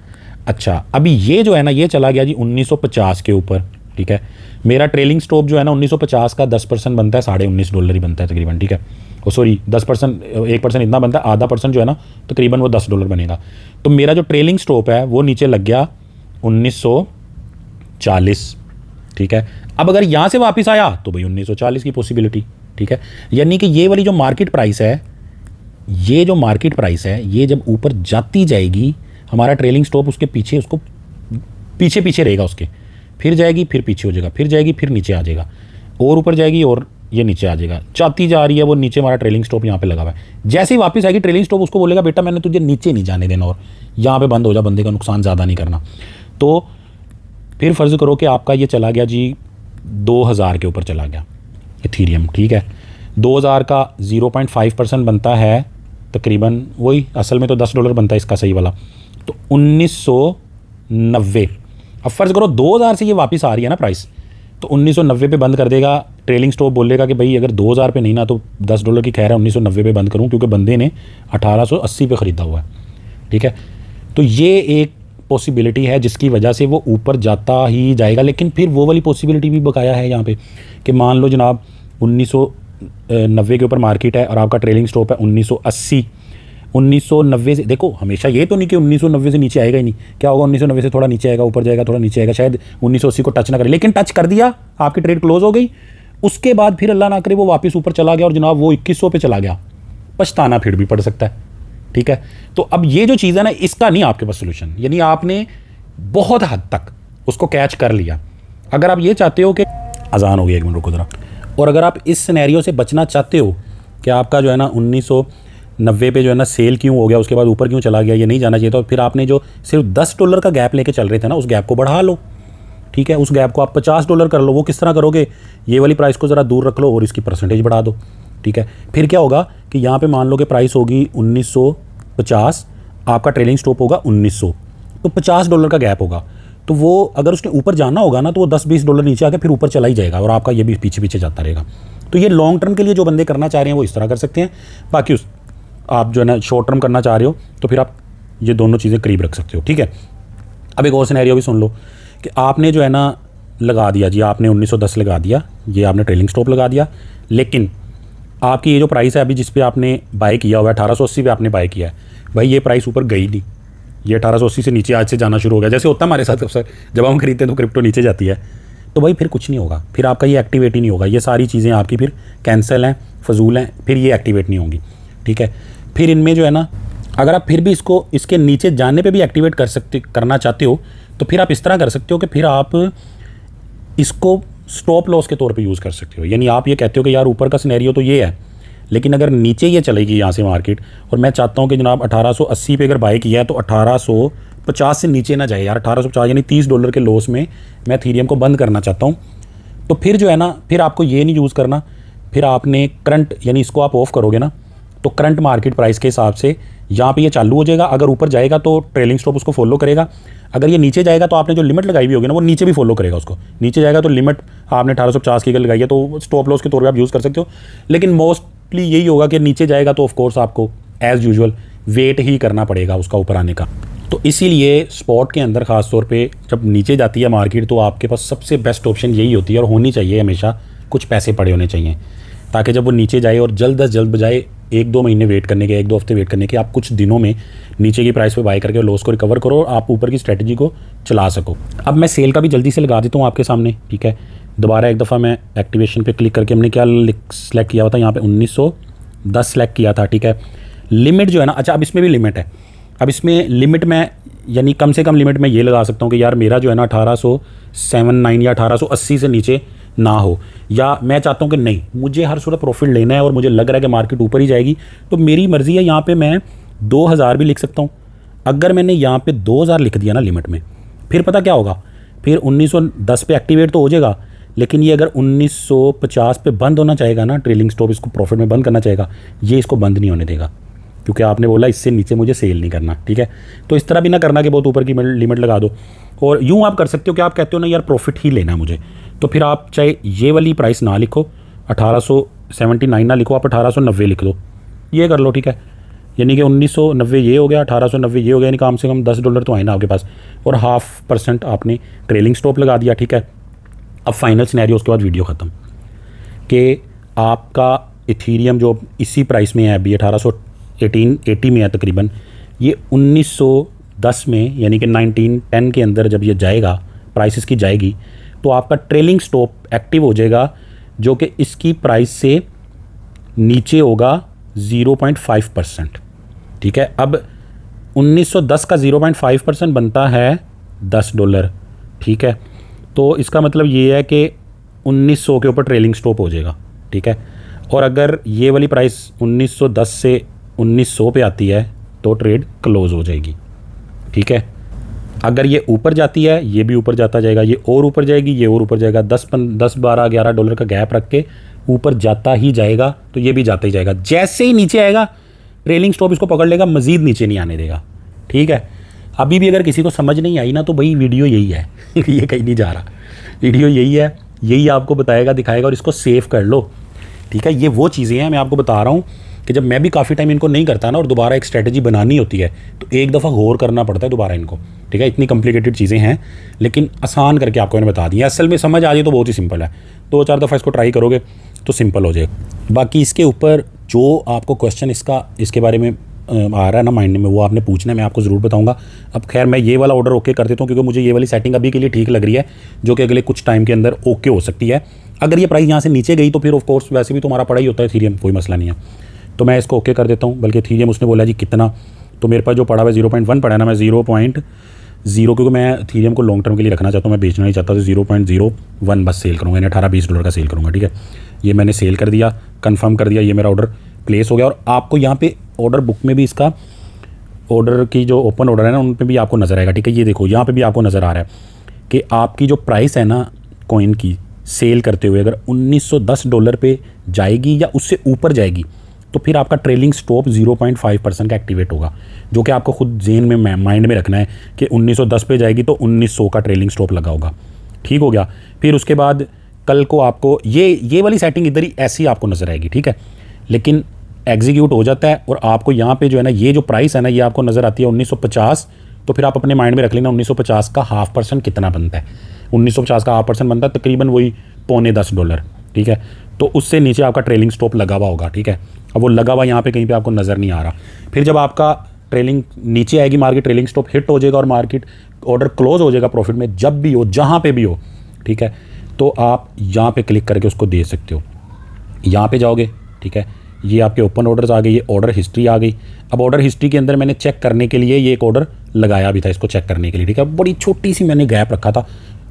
अच्छा अभी ये जो है ना ये चला गया जी 1950 के ऊपर ठीक है मेरा ट्रेलिंग स्टॉप जो है ना 1950 का 10 परसेंट बनता है साढ़े उन्नीस डॉलर ही बनता है तकरीबन ठीक है सॉरी 10 परसेंट एक परसेंट इतना बनता है आधा परसेंट जो है ना तकरीबन वो 10 डॉलर बनेगा तो मेरा जो ट्रेलिंग स्टॉप है वो नीचे लग गया उन्नीस ठीक है अब अगर यहाँ से वापस आया तो भाई उन्नीस की पॉसिबिलिटी ठीक है यानी कि ये वाली जो मार्केट प्राइस है ये जो मार्केट प्राइस है ये जब ऊपर जाती जाएगी हमारा ट्रेलिंग स्टॉप उसके पीछे उसको पीछे पीछे रहेगा उसके फिर जाएगी फिर पीछे हो जाएगा फिर जाएगी फिर नीचे आ जाएगा और ऊपर जाएगी और ये नीचे आ जाएगा जाती जा रही है वो नीचे हमारा ट्रेलिंग स्टॉप यहाँ पे लगा हुआ है जैसे ही वापस आएगी ट्रेलिंग स्टॉप उसको बोलेगा बेटा मैंने तुझे नीचे नहीं जाने देना और यहाँ पे बंद हो जा बंदे का नुकसान ज़्यादा नहीं करना तो फिर फ़र्ज़ करो कि आपका ये चला गया जी दो हज़ार के ऊपर चला गया इथीरियम ठीक है 2000 का 0.5 परसेंट बनता है तकरीबन वही असल में तो 10 डॉलर बनता है इसका सही वाला तो 1990 अब फ़र्ज़ करो 2000 से ये वापस आ रही है ना प्राइस तो 1990 पे बंद कर देगा ट्रेलिंग स्टॉप बोलेगा कि भाई अगर 2000 पे नहीं ना तो 10 डॉलर की खैर है 1990 पे बंद करूं क्योंकि बंदे ने 1880 पे ख़रीदा हुआ है ठीक है तो ये एक पॉसिबिलिटी है जिसकी वजह से वो ऊपर जाता ही जाएगा लेकिन फिर वो वाली पॉसिबिलिटी भी बकाया है यहाँ पे कि मान लो जनाब उन्नीस नब्बे के ऊपर मार्केट है और आपका ट्रेलिंग स्टॉप है 1980 1990 से देखो हमेशा ये तो नहीं कि 1990 से नीचे आएगा ही नहीं क्या होगा 1990 से थोड़ा नीचे आएगा ऊपर जाएगा थोड़ा नीचे आएगा शायद 1980 को टच ना करे लेकिन टच कर दिया आपकी ट्रेड क्लोज हो गई उसके बाद फिर अल्लाह ना करे वो वापस ऊपर चला गया और जनाब वो इक्कीस पे चला गया पछताना फिर भी पड़ सकता है ठीक है तो अब ये जो चीज़ है ना इसका नहीं आपके पास सोल्यूशन यानी आपने बहुत हद तक उसको कैच कर लिया अगर आप ये चाहते हो कि अजान हो गया एक मिनट रुको ज़रा और अगर आप इस सिनेरियो से बचना चाहते हो कि आपका जो है ना उन्नीस नब्बे पे जो है ना सेल क्यों हो गया उसके बाद ऊपर क्यों चला गया ये नहीं जाना चाहिए था फिर आपने जो सिर्फ दस डॉलर का गैप लेके चल रहे थे ना उस गैप को बढ़ा लो ठीक है उस गैप को आप पचास डॉलर कर लो वो किस तरह करोगे ये वाली प्राइस को ज़रा दूर रख लो और इसकी परसेंटेज बढ़ा दो ठीक है फिर क्या होगा कि यहाँ पे मान लो कि प्राइस होगी 1950 आपका ट्रेलिंग स्टॉप होगा 1900 तो 50 डॉलर का गैप होगा तो वो अगर उसने ऊपर जाना होगा ना तो वो 10-20 डॉलर नीचे आके फिर ऊपर चला ही जाएगा और आपका ये भी पीछे पीछे जाता रहेगा तो ये लॉन्ग टर्म के लिए जो बंदे करना चाह रहे हैं वो इस तरह कर सकते हैं बाकी उस आप जो है ना शॉर्ट टर्म करना चाह रहे हो तो फिर आप ये दोनों चीज़ें करीब रख सकते हो ठीक है अब एक और सिनेरियो भी सुन लो कि आपने जो है ना लगा दिया जी आपने 1910 लगा दिया ये आपने ट्रेलिंग स्टॉप लगा दिया लेकिन आपकी ये जो प्राइस है अभी जिस पे आपने बाय किया हुआ है अठारह सौ अस्सी पर आपने बाय किया है भाई ये प्राइस ऊपर गई नहीं ये अठारह सौ अस्सी से नीचे आज से जाना शुरू हो गया जैसे होता है हमारे साथ सर जब हम खरीदते हैं तो क्रिप्टो नीचे जाती है तो भाई फिर कुछ नहीं होगा फिर आपका ये एक्टिवेट ही नहीं होगा ये सारी चीज़ें आपकी फिर कैंसिल हैं फजूल हैं फिर ये एक्टिवेट नहीं होंगी ठीक है फिर इनमें जो है ना अगर आप फिर भी इसको इसके नीचे जाने पर भी एक्टिवेट कर सकते करना चाहते हो तो फिर आप इस तरह कर सकते हो कि फिर आप इसको स्टॉप लॉस के तौर पे यूज़ कर सकते हो यानी आप ये कहते हो कि यार ऊपर का सिनेरियो तो ये है लेकिन अगर नीचे ये चलेगी यहाँ से मार्केट और मैं चाहता हूँ कि जनाब 1880 पे अगर बाय किया है तो 1850 से नीचे ना जाए यार 1850 यानी 30 डॉलर के लॉस में मैं थीरियम को बंद करना चाहता हूँ तो फिर जो है ना फिर आपको ये नहीं यूज़ करना फिर आपने करंट यानी इसको आप ऑफ करोगे ना तो करंट मार्केट प्राइस के हिसाब से यहाँ पर यह चालू हो जाएगा अगर ऊपर जाएगा तो ट्रेलिंग स्टॉप उसको फॉलो करेगा अगर ये नीचे जाएगा तो आपने जो लिमिट लगाई हुई होगी ना वो नीचे भी फॉलो करेगा उसको नीचे जाएगा तो लिमिट आपने अठारह सौ पचास की अगर लगाई है तो स्टॉप लॉस के तौर पर आप यूज़ कर सकते हो लेकिन मोस्टली यही होगा कि नीचे जाएगा तो ऑफकोर्स आपको एज़ यूजल वेट ही करना पड़ेगा उसका ऊपर आने का तो इसीलिए स्पॉट के अंदर ख़ास तौर पे जब नीचे जाती है मार्केट तो आपके पास सबसे बेस्ट ऑप्शन यही होती है और होनी चाहिए हमेशा कुछ पैसे पड़े होने चाहिए ताकि जब वो नीचे जाए और जल्द अज जल्द जाए एक दो महीने वेट करने के एक दो हफ्ते वेट करने के आप कुछ दिनों में नीचे की प्राइस पे बाय करके लॉस को रिकवर करो और आप ऊपर की स्ट्रेटजी को चला सको अब मैं सेल का भी जल्दी से लगा देता हूँ आपके सामने ठीक है दोबारा एक दफ़ा मैं एक्टिवेशन पे क्लिक करके हमने क्या सेलेक्ट किया हुआ था यहाँ पे दस सेलेक्ट किया था ठीक है लिमिट जो है ना अच्छा अब इसमें भी लिमिट है अब इसमें लिमिट मैं यानी कम से कम लिमिट मैं ये लगा सकता हूँ कि यार मेरा जो है ना अठारह या अठारह से नीचे ना हो या मैं चाहता हूँ कि नहीं मुझे हर सूरत प्रॉफिट लेना है और मुझे लग रहा है कि मार्केट ऊपर ही जाएगी तो मेरी मर्ज़ी है यहाँ पर मैं दो हज़ार भी लिख सकता हूँ अगर मैंने यहाँ पर दो हज़ार लिख दिया ना लिमिट में फिर पता क्या होगा फिर 1910 पे एक्टिवेट तो हो जाएगा लेकिन ये अगर 1950 पे बंद होना चाहेगा ना ट्रेलिंग स्टॉप इसको प्रॉफिट में बंद करना चाहेगा ये इसको बंद नहीं होने देगा क्योंकि आपने बोला इससे नीचे मुझे सेल नहीं करना ठीक है तो इस तरह भी ना करना कि बहुत ऊपर की लिमिट लगा दो और यूँ आप कर सकते हो कि आप कहते हो ना यार प्रॉफिट ही लेना मुझे तो फिर आप चाहे ये वाली प्राइस ना लिखो अठारह ना लिखो आप अठारह लिख दो ये कर लो ठीक है यानी कि 1990 ये हो गया 1890 ये हो गया यानी कम से कम 10 डॉलर तो आए ना आपके पास और हाफ परसेंट आपने ट्रेलिंग स्टॉप लगा दिया ठीक है अब फाइनल सिनेरियो उसके बाद वीडियो ख़त्म कि आपका इथीरियम जो इसी प्राइस में है अभी अठारह एटी में है तकरीबन ये 1910 में यानी कि 1910 के अंदर जब ये जाएगा प्राइस इसकी जाएगी तो आपका ट्रेलिंग स्टॉप एक्टिव हो जाएगा जो कि इसकी प्राइस से नीचे होगा 0.5 परसेंट ठीक है अब 1910 का 0.5 परसेंट बनता है 10 डॉलर ठीक है तो इसका मतलब ये है कि 1900 के ऊपर ट्रेलिंग स्टॉप हो जाएगा ठीक है और अगर ये वाली प्राइस 1910 से 1900 पे आती है तो ट्रेड क्लोज़ हो जाएगी ठीक है अगर ये ऊपर जाती है ये भी ऊपर जाता जाएगा ये और ऊपर जाएगी ये और ऊपर जाएगा दस पन दस बारह ग्यारह डॉलर का गैप रख के ऊपर जाता ही जाएगा तो ये भी जाता ही जाएगा जैसे ही नीचे आएगा ट्रेलिंग स्टॉप इसको पकड़ लेगा मज़ीद नीचे नहीं आने देगा ठीक है अभी भी अगर किसी को समझ नहीं आई ना तो भाई वीडियो यही है ये कहीं नहीं जा रहा वीडियो यही है यही आपको बताएगा दिखाएगा और इसको सेव कर लो ठीक है ये वो चीज़ें हैं मैं आपको बता रहा हूँ कि जब मैं भी काफ़ी टाइम इनको नहीं करता ना और दोबारा एक स्ट्रैटेजी बनानी होती है तो एक दफ़ा गौर करना पड़ता है दोबारा इनको ठीक है इतनी कॉम्प्लिकेटेड चीज़ें हैं लेकिन आसान करके आपको इन्हें बता दिया असल में समझ आ जाए तो बहुत ही सिंपल है दो चार दफ़ा इसको ट्राई करोगे तो सिंपल हो जाएगा बाकी इसके ऊपर जो आपको क्वेश्चन इसका इसके बारे में आ रहा है ना माइंड में वो आपने पूछना है मैं आपको ज़रूर बताऊंगा अब खैर मैं ये वाला ऑर्डर ओके कर देता हूँ क्योंकि मुझे ये वाली सेटिंग अभी के लिए ठीक लग रही है जो कि अगले कुछ टाइम के अंदर ओके हो सकती है अगर ये प्राइस यहाँ से नीचे गई तो फिर ऑफ कोर्स वैसे भी तुम्हारा तो पढ़ाई ही होता है थीरियम कोई मसला नहीं है तो मैं इसको ओके कर देता हूँ बल्कि थीरियम उसने बोला जी कितना तो मेरे पास जो पड़ा हुआ है जीरो पॉइंट वन पड़ा है ना मैं जीरो पॉइंट जीरो क्योंकि मैं थीरियम को लॉन्ग टर्म के लिए रखना चाहता हूँ मैं बेचना नहीं चाहता तो जीरो पॉइंट जीरो वन बस सेल करूँगा यानी अठारह बीस डॉलर का सेल करूँगा ठीक है ये मैंने सेल कर दिया कन्फर्म कर दिया ये मेरा ऑर्डर प्लेस हो गया और आपको यहाँ पर ऑर्डर बुक में भी इसका ऑर्डर की जो ओपन ऑर्डर है ना उन पर भी आपको नज़र आएगा ठीक है ये देखो यहाँ पर भी आपको नज़र आ रहा है कि आपकी जो प्राइस है ना कॉइन की सेल करते हुए अगर 1910 डॉलर पे जाएगी या उससे ऊपर जाएगी तो फिर आपका ट्रेलिंग स्टॉप 0.5 परसेंट का एक्टिवेट होगा जो कि आपको खुद जेन में माइंड में रखना है कि 1910 पे जाएगी तो 1900 का ट्रेलिंग स्टॉप लगा होगा ठीक हो गया फिर उसके बाद कल को आपको ये ये वाली सेटिंग इधर ही ऐसी आपको नज़र आएगी ठीक है लेकिन एग्जीक्यूट हो जाता है और आपको यहाँ पर जो है ना ये जो प्राइस है ना ये आपको नज़र आती है उन्नीस तो फिर आप अपने माइंड में रख लेना उन्नीस का हाफ परसेंट कितना बनता है उन्नीस का हाफ परसेंट बनता है तकरीबन वही पौने दस डॉलर ठीक है तो उससे नीचे आपका ट्रेलिंग स्टॉप लगा हुआ होगा ठीक है अब वो लगा हुआ यहाँ पे कहीं पे आपको नज़र नहीं आ रहा फिर जब आपका ट्रेलिंग नीचे आएगी मार्केट ट्रेलिंग स्टॉप हिट हो जाएगा और मार्केट ऑर्डर क्लोज हो जाएगा प्रॉफिट में जब भी हो जहाँ पे भी हो ठीक है तो आप यहाँ पे क्लिक करके उसको दे सकते हो यहाँ पे जाओगे ठीक है ये आपके ओपन ऑर्डर्स आ गए ये ऑर्डर हिस्ट्री आ गई अब ऑर्डर हिस्ट्री के अंदर मैंने चेक करने के लिए ये एक ऑर्डर लगाया भी था इसको चेक करने के लिए ठीक है बड़ी छोटी सी मैंने गैप रखा था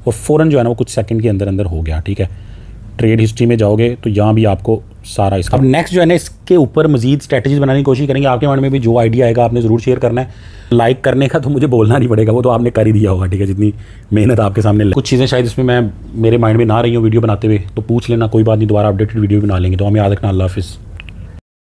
और फ़ौरन जो है ना वो कुछ सेकंड के अंदर अंदर हो गया ठीक है ट्रेड हिस्ट्री में जाओगे तो यहाँ भी आपको सारा इसका अब नेक्स्ट जो है ना इसके ऊपर मजीद स्ट्रैटेजीज बनाने की कोशिश करेंगे आपके माइंड में भी जो आइडिया आएगा आपने ज़रूर शेयर करना है लाइक करने का तो मुझे बोलना नहीं पड़ेगा वो तो आपने कर ही दिया होगा ठीक है जितनी मेहनत आपके सामने कुछ चीज़ें शायद इसमें मैं मेरे माइंड में ना रही हूँ वीडियो बनाते हुए तो पूछ लेना कोई बात नहीं दोबारा अपडेटेड वीडियो बना लेंगे तो हमें याद रखना अल्लाह हाफिज़